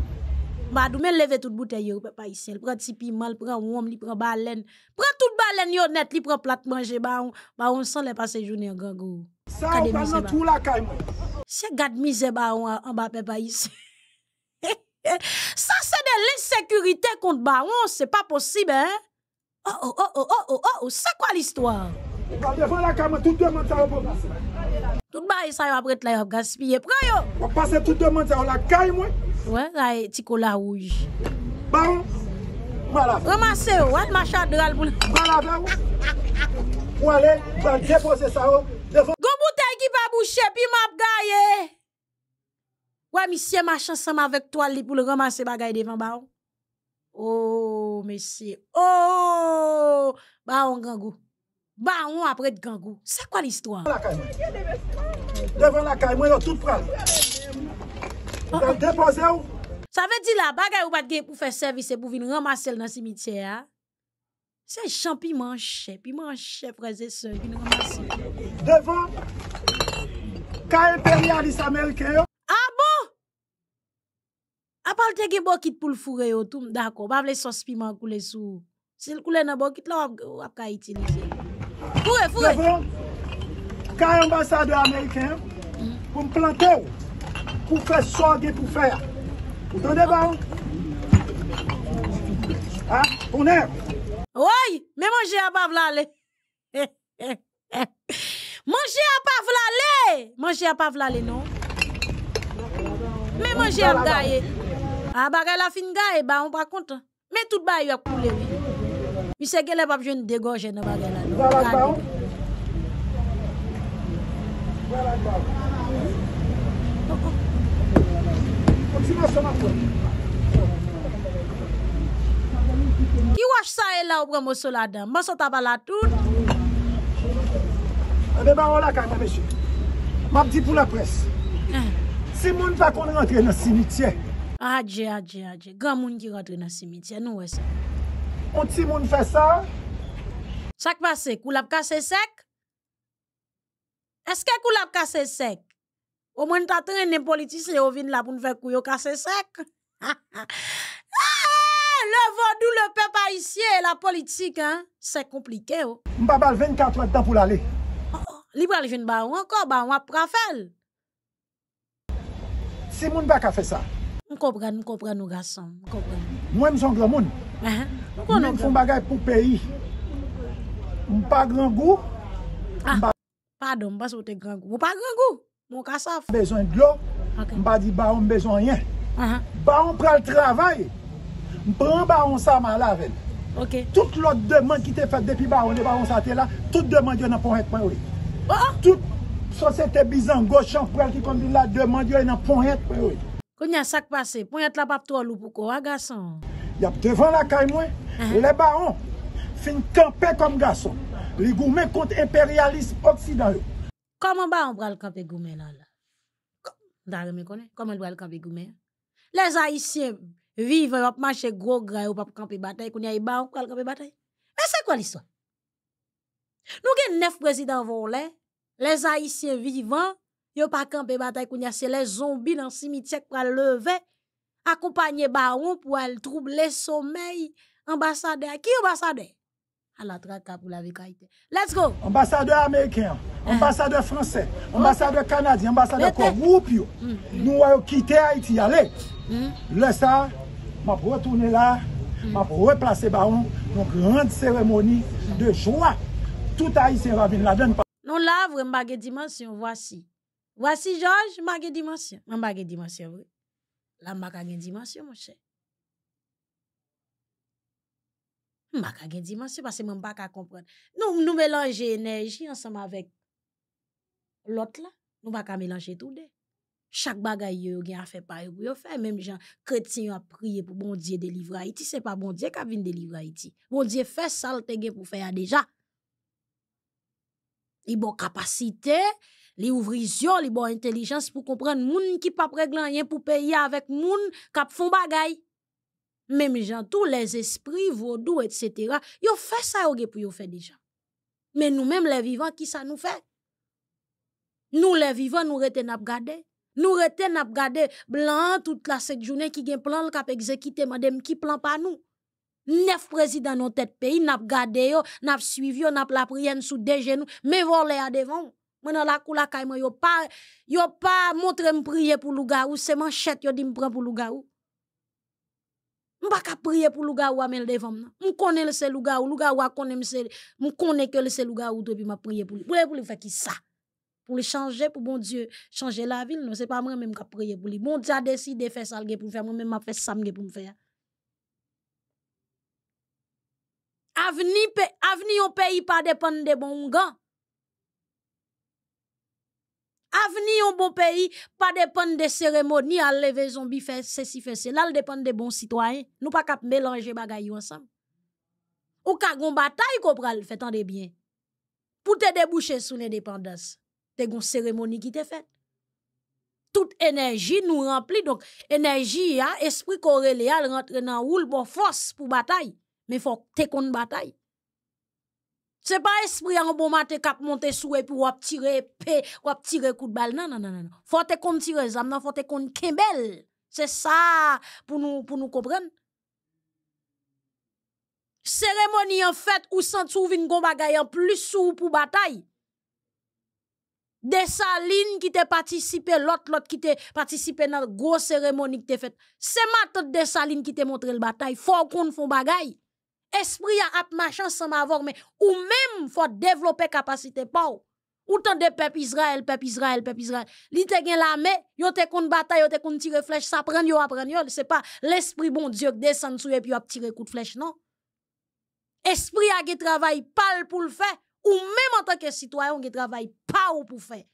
Badou, doumen levé toute bouteille, papa ici. Il prend petit piment, il prend wom, li prend baleine. Prend toute baleine, yo net, li prend plat manger, baon, on, sans bah, on sent les passer journée en gangou. Oh. Ça, on pas dans tout la caille, C'est garde misère, bah, en bas, Papa (laughs) ici. Ça, c'est de l'insécurité contre Baron, c'est pas possible, hein? Oh, oh, oh, oh, oh, oh, oh, c'est quoi l'histoire? Devant la caméra, tout le monde, ça va passer. Sout baye sa yo apret la yo ap gaspye. Pran yo. Wap pase tout de mande sa yo la kay mwen. Wè raye tiko la wouj. Baron. Mwa la vè wou. Wè mase wou. Wè l mwache a dral pou l. Mwa la vè wou. Wwa le. Mwan te pose sa yo. De fon. Gon boutè ki pa bouchè pi map gaye. Wè misye mwache san mwavek toal li pou l wamase bagay devan baron. Oooo. Oh, Mesye. Oooo. Oh, baron gangou. Ba ah, ah. ou apre de gangou, se kwa l'istwa? Devon la kay mwen, devon la kay mwen, yo tout pral. Yo depoze ou? Sa ve di la bagay ou bat gen pou fe servise pou vin ramase l nan simitye ya. Se champi manche, pimen chep reze se, vin ramase. Devon, kay peri adi sa merke yo. A bo! A palte gen bokit pou l fure yo toum, dako, bav le sos pimen koule sou. Se l koule nan bokit, lo ap ka iti ni se. Fou e, fou e. Levan, ka yon ambasade ameriken, pou m'plante ou, pou fè soge pou fè. Ou tonde ba ou? Ha, pou ne? Ouye, me manje (laughs) non? ah, a pa vlale. Manje a pa vlale. Manje a pa vlale, nou. Me manje a f gaye. A bagay la fin gaye, ba ou pra konta. Me tout baye wè koule wè. Mi se gele pap jwen degon jenewa gwen la nou. Balak ba ou? Balak ba ou? Konti mwen se matou. Ki waj sa e la ou pran mwen se ladan? Mwen se tabalatou? E beman wala kan mwen jenewa. Map di pou la eh pres. Ah. Si moun pa kon rentre nan simitye. Adje, adje, adje. Gwa moun ki rentre nan simitye. Nou we se. Moun ti moun fè sa? Chak pa se, kou la pou kase sek? Eske kou la pou kase sek? Ou moun tatan ene politis le ou vin la pou nou fè kou yo kase sek? (laughs) Ah, le vodou, le pepa isye, la politik, se komplike yo. Oh. Mba bal 24 wè ddan pou lale. Libra oh, oh, li vin ba ou anko, ba wap rafel. Si moun baka fè sa? Mkopre, mkopre nou rason, mkopre nou. Mwen son gremoun, mwen fon bagay pou peyi. Mwen pa gran gou, ah, mwen pa... Pardon, mwen pa sote gran gou. Mwen pa gran gou, mwen ka saf. ...bezwen dyo, mwen pa di baon bezwen yen. Baon prel travay, mwen prel baon sa ma laven. Tout lot deman ki te fet depi baon, de baon sa te la, tout deman diyo nan pon het prewe. Oh, oh. Tout sosete bizan gochaf prel ki kon di la, deman diyo nan pon het prewe. Quand y a un qui passé pour y être la pas trop pour quoi garçon. Y a devant la caille moi, uh-huh. les barons de camper comme garçon. Les gourmets contre impérialisme occidental. Comment bah va le camper gourmet là là D'ailleurs me connaît comment doit le camper gourmet. Les haïtiens vivent ou marcher gros ne ou pas camper bataille, qu'on y a pas le camper bataille. Mais c'est quoi l'histoire Nous avons neuf présidents volés, les haïtiens vivants Yo pa kanpe batay kounyase le zombi nan simitsek pou a leve, akompanye baron pou a l'trouble somay. Ambasade, ki ambasade? An atrat ka pou la vi ka ite. Let's go! Ambasade Ameriken, ambasade Fransè, ambasade Kanadi, ambasade Korupyo, mm. nou wè yo kite Haiti, ale. Mm. Le sa, mwap wè toune la, mwap mm. wè wè place baron, nou grand seremoni de jwa, touta yi sè ravine la den pa. Nou lavre mbage dimansyon vwasi. Wasi, George, mbake dimansyon. Mbake dimansyon, wè. La mbake gen dimansyon, mwen chè. Mbake gen dimansyon, pasè mbake a kompren. Nou nou melanje enerji ansam avèk lot la. Nou mbake a melanje tout de. Chak bagay yo gen a fè pa, yo yo fè. Mèm jan, kreti yo a priye pou bondye delivre a iti. Se pa bondye ka vin delivre a iti. Bondye fè salte gen pou fè ya deja. I bon kapasite, Les ouvriers, les li bon intelligence pour comprendre moun ki pa règle rien pour payer avec moun kap font bagay. même gens, tous les esprits vaudou etc., yo fait ça yo pour yo fait déjà mais nous mêmes les vivants qui ça nous fait nous les vivants nous rete n'ap gade. nous rete n'ap gade blanc toute la cette journée qui gen plan le kap exécuter madame qui plan pas nous Neuf présidents dans tête pays, n'a pas gardé, n'a pas suivi, n'a pas la prière sous des genoux, mais volé à devant. Mwen nan la kou la kay mwen yo pa, yo pa montre m prier pou louga ou, se manchette yo di m prend pou louga ou. M pa ka priye pou louga ou amel devant m M le se louga ou, louga ou a m se, m ke le se louga ou depi ma priye pou li. Pou li pou pour ki sa? bon Dieu changer la ville non c'est pas moi-même qui ka priye pou li. Bon Dieu a décidé faire salge pou pour faire moi-même ma fe samge pou m faire avenir Avni, au pays yon pays pa depan de bon gang avenir un bon pays pas dépendre de cérémonies à lever zombie faire ceci cela dépend des bons citoyens nous pas mélanger mélanger bagaille ensemble ou ka gon bataille qu'on pral fait tant bien pour te déboucher sur l'indépendance a une cérémonie qui te fait toute énergie nous remplit donc énergie a hein, esprit corréléal rentre dans roule force pour bataille mais faut te bataille ce n'est pas esprit en bon matin qui a monté sous et puis ou tirer ou tirer coup de balle non non non non faut te compte tirer il non faut te kembel c'est ça pour nous comprendre cérémonie en fait ou sans trouve vin gon bagaille plus sous pour bataille des salines qui t'ai participé l'autre qui t'ai participé dans grosse cérémonie qui t'ai fait c'est ma des salines qui t'ai montré le bataille faut qu'on font bagaille esprit a ap machin sans m'avoir mais ou même faut développer capacité pas ou tant de peuple Israël peuple Israël peuple Israël li te gen la mais yo te kon bataille yo te kon tirer flèche ça prend yo apprend yo c'est pas l'esprit bon Dieu qui descend sur et puis a tirer coup de flèche non esprit a qui travaille pas pour le faire ou même en tant que citoyen qui travaille pas pour faire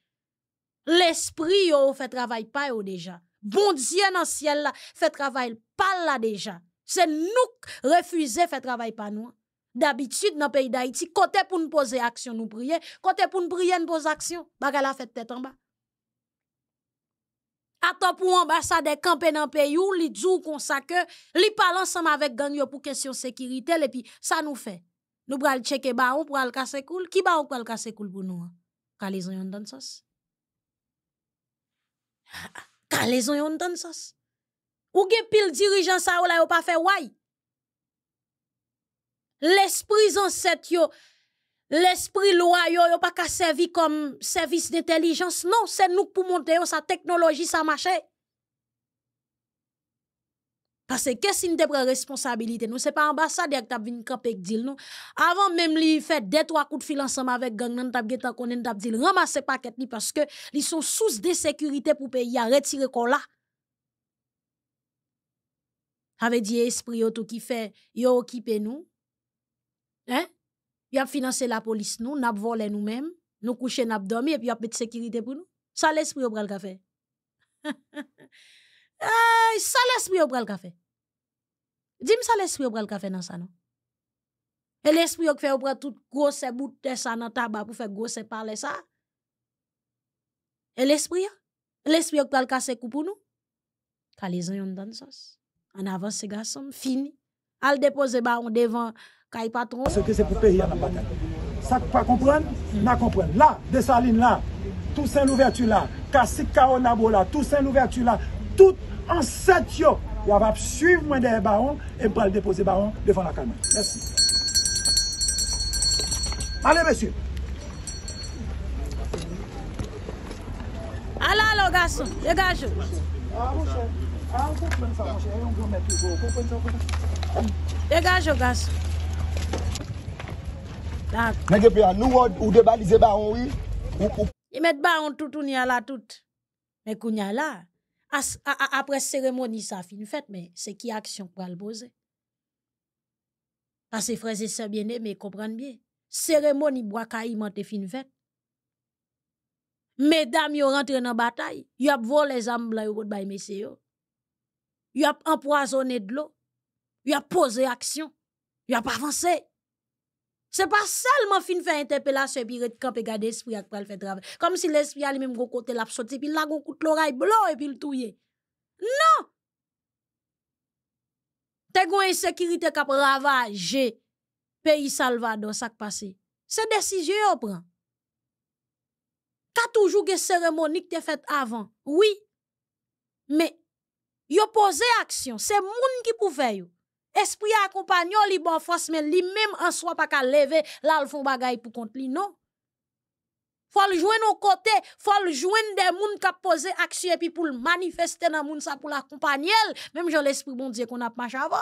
l'esprit yo fait travail pas déjà bon Dieu dans le ciel fait travail pas là déjà c'est nous qui refusons de faire travail par nous. D'habitude, dans le pays d'Haïti, côté pour nous poser action, nous prions, Côté pour nous prier, nous poser action. Bah, la fait tête en bas. Attends pour l'ambassade, campé dans le pays où, nous djou qu'on s'accueille ke, ensemble avec gang yo pour question sécurité, et puis ça nous fait. Nous pral checke ba ou pral kase koul. Ki ba ou le kase bah, bah, pour nous? Kalezon yon dan sos? Kalezon yon dan ça. Ou gen pile dirigeant sa ou la yo pa fait L'esprit set yo, l'esprit loyal yo, yo pa ka servi comme service d'intelligence. Non, c'est nous pour monte yo sa technologie sa mache. Parce que si nous une responsabilité, nous, c'est pas ambassade qui t'as venu camper deal nous. Avant même li fait deux, trois coups de fil ensemble avec gang, nous t'as t'as dit, ramasser pas paquet parce que li sont sous de sécurité pour payer, retirer qu'on là avec Dieu esprit tout qui fait yo occuper nous hein y a financé la police nous n'a volé nous-mêmes nous, nous coucher n'a dormi et puis y a mettre sécurité pour nous ça l'esprit au le café (laughs) ça l'esprit au le café dis-moi ça l'esprit au le café dans ça non et l'esprit qui fait prendre toute grosse bouteille ça dans tabac pour faire grosse parler ça et l'esprit hein? l'esprit qui prend le casser pour nous Kalizan yon dan sos. En avance garçon garçon fini. Al déposer baron devant kay patron. Se que c'est pour payer la bataille hmm. Sa pa comprendre. na saline là tout là, Toussaint là là, Kassik là, tout Toussaint l'ouverture là. tout en set yo. il va suivre moi derrière baron, pour le déposer baron devant la caméra. Merci. Allez, monsieur Allez garçon garçon, ah, Degajou. Dégage, gaz. Nous, ou baliser baron, oui. Ils mettent baron tout, on y a là tout. Mais qu'on y a là, après cérémonie, ça fin fait, mais c'est qui action pour le poser? Parce que frères et sœurs bien-aimés, comprennent bien. Cérémonie, bois, caïman, te fin fait. Mesdames, yo rentrent dans la bataille. Yo ap volé les âmes blancs, yo bay messieurs il a empoisonné de l'eau, il a posé action, il a pas avancé. C'est pas seulement fin Fait interpellation puis red camper garder esprit qui le faire travail. Comme si l'esprit allait même gros côté l'a sorti puis l'a coup l'oreille blanc et puis le touyer. Non! T'es une insécurité qui a ravagé pays Salvador ça qui passé. C'est décision on prend. T'as toujours des cérémonies qui t'es faites avant. Oui. Mais yo posé action, c'est moun qui pouvait yo. Esprit accompagnant li bon force mais li même en soi pas qu'à lever là ils font bagaille pour contre li non. Faut le joindre au côté, faut le joindre des moun qui posé action et puis pour le manifester dans moun ça pour l'accompagner, même si l'esprit bon Dieu qu'on a marché avant.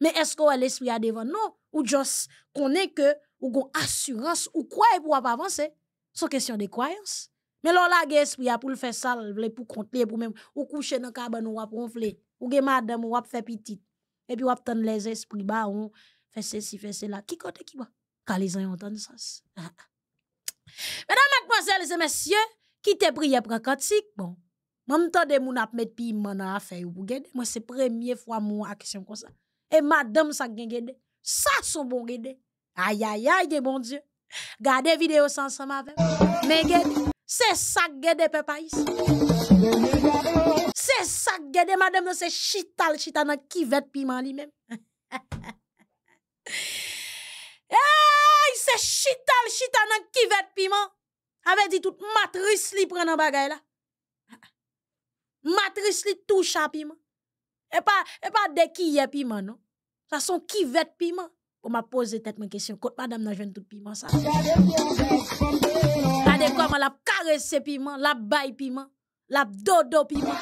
Mais est-ce que l'esprit a devant nous ou juste qu'on est que ou gon assurance ou quoi pour avancer? C'est question de croyance. Mais l'on la esprit a pour le faire sale, pour compter, pour même, ou coucher dans le cabane, ou va ou ge madame, ou va faire petit. Et puis, ou va tenir les esprits ba ou faire ceci, faire cela. Qui kote qui va? Quand les gens entendent ça. Ah, ah. Mesdames, mademoiselles et messieurs, qui te prie pour cantique? Bon. Même temps, des mouns à mettre pis, m'en a fait, ou moi, c'est première fois, à question comme ça. Et madame, ça gué, ça, son bon gué. Aïe, aïe, aïe, bon Dieu. Gardez vidéo sans ensemble avec. Mais c'est C'est ça, gede papa. C'est ça ça gede madame C'est chital chital qui vête piment lui-même. (laughs) C'est chital chital qui kivet piment. Avec dit tout matrice li prend en bagay là. Matrice li touche à piment. Et pas des qui de a piment, non. Ça son vête piment. pour ma poser tête question. question. madame n'a jeune tout piment, ça la piment, piment, la dodo piment,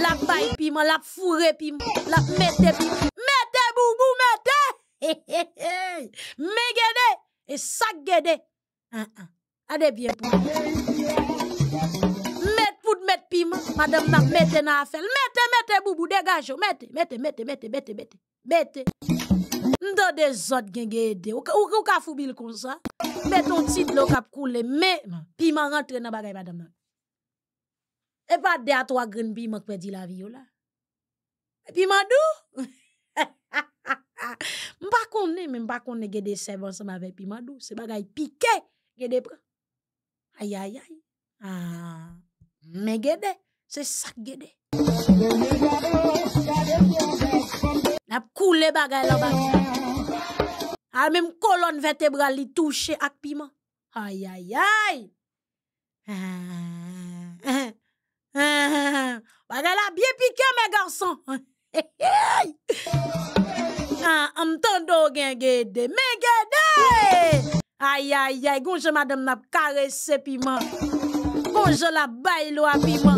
la baï piment, la fourre piment, la mette piment, Mette boubou, mette! (laughs) Me gede, et sak gede. Ah, ah. bien pour... Met de mette piment, madame mettez mette na affel mettez, mette boubou, dégagez, mettez, mettez, mettez, mettez, mettez, mettez Ndo de zot gen gede, ou ka fubil kon sa? Mbe ton tit lo kap koule mè man. Pi man rentre nan bagay badaman. E pa de a 3 gren bi mwen kwen di la vi yo la. E pi man dou? (laughs) Mba kon ne, mba kon ne gede 7 ansan mwen ve pi man dou. Se bagay pike, gede pran. Ayayay. Ah, Mbe gede, se sak gede. Nap koule bagay lan bagay. Al mèm kolon vertebral li touche ak pima. Ay, ay, ay. Wadè la biye pike mè gansan. (laughs) Ah, Am tando gen gede, men gede. Ay, ay, ay, gounjè madèm nap karese pima. Gounjè la bay lou ap pima.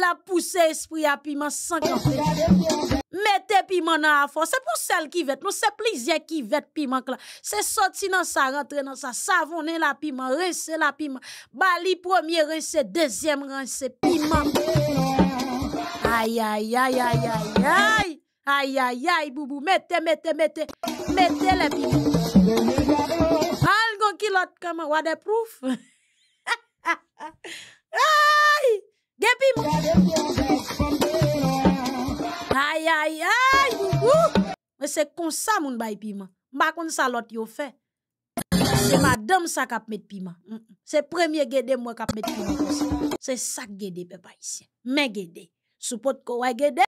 la pousser esprit à piment sans Mettez piment dans la force. C'est pour celle qui vêtent. Nous, c'est plaisir qui vêtent piment. C'est sorti, dans ça, rentrer dans ça. Savonner la piment, rincer la piment. Bali premier, rincer deuxième, rincer piment. Aïe, aïe, aïe, aïe, aïe, aïe. Aïe, aïe, boubou. Mettez, mettez, mettez. Mettez la piment. Algon qui l'autre, a Aïe! Gepi mwen. Ay, ay, ay. Wou. Mwen se konsa moun bayi pi mwen. Bakoun salot yo fe. Se madem sa kap met pi mwen. Se premier gede mwen kap met pi mwen. Se sak gede be bayi si. Men gede. Supot ko wè gede.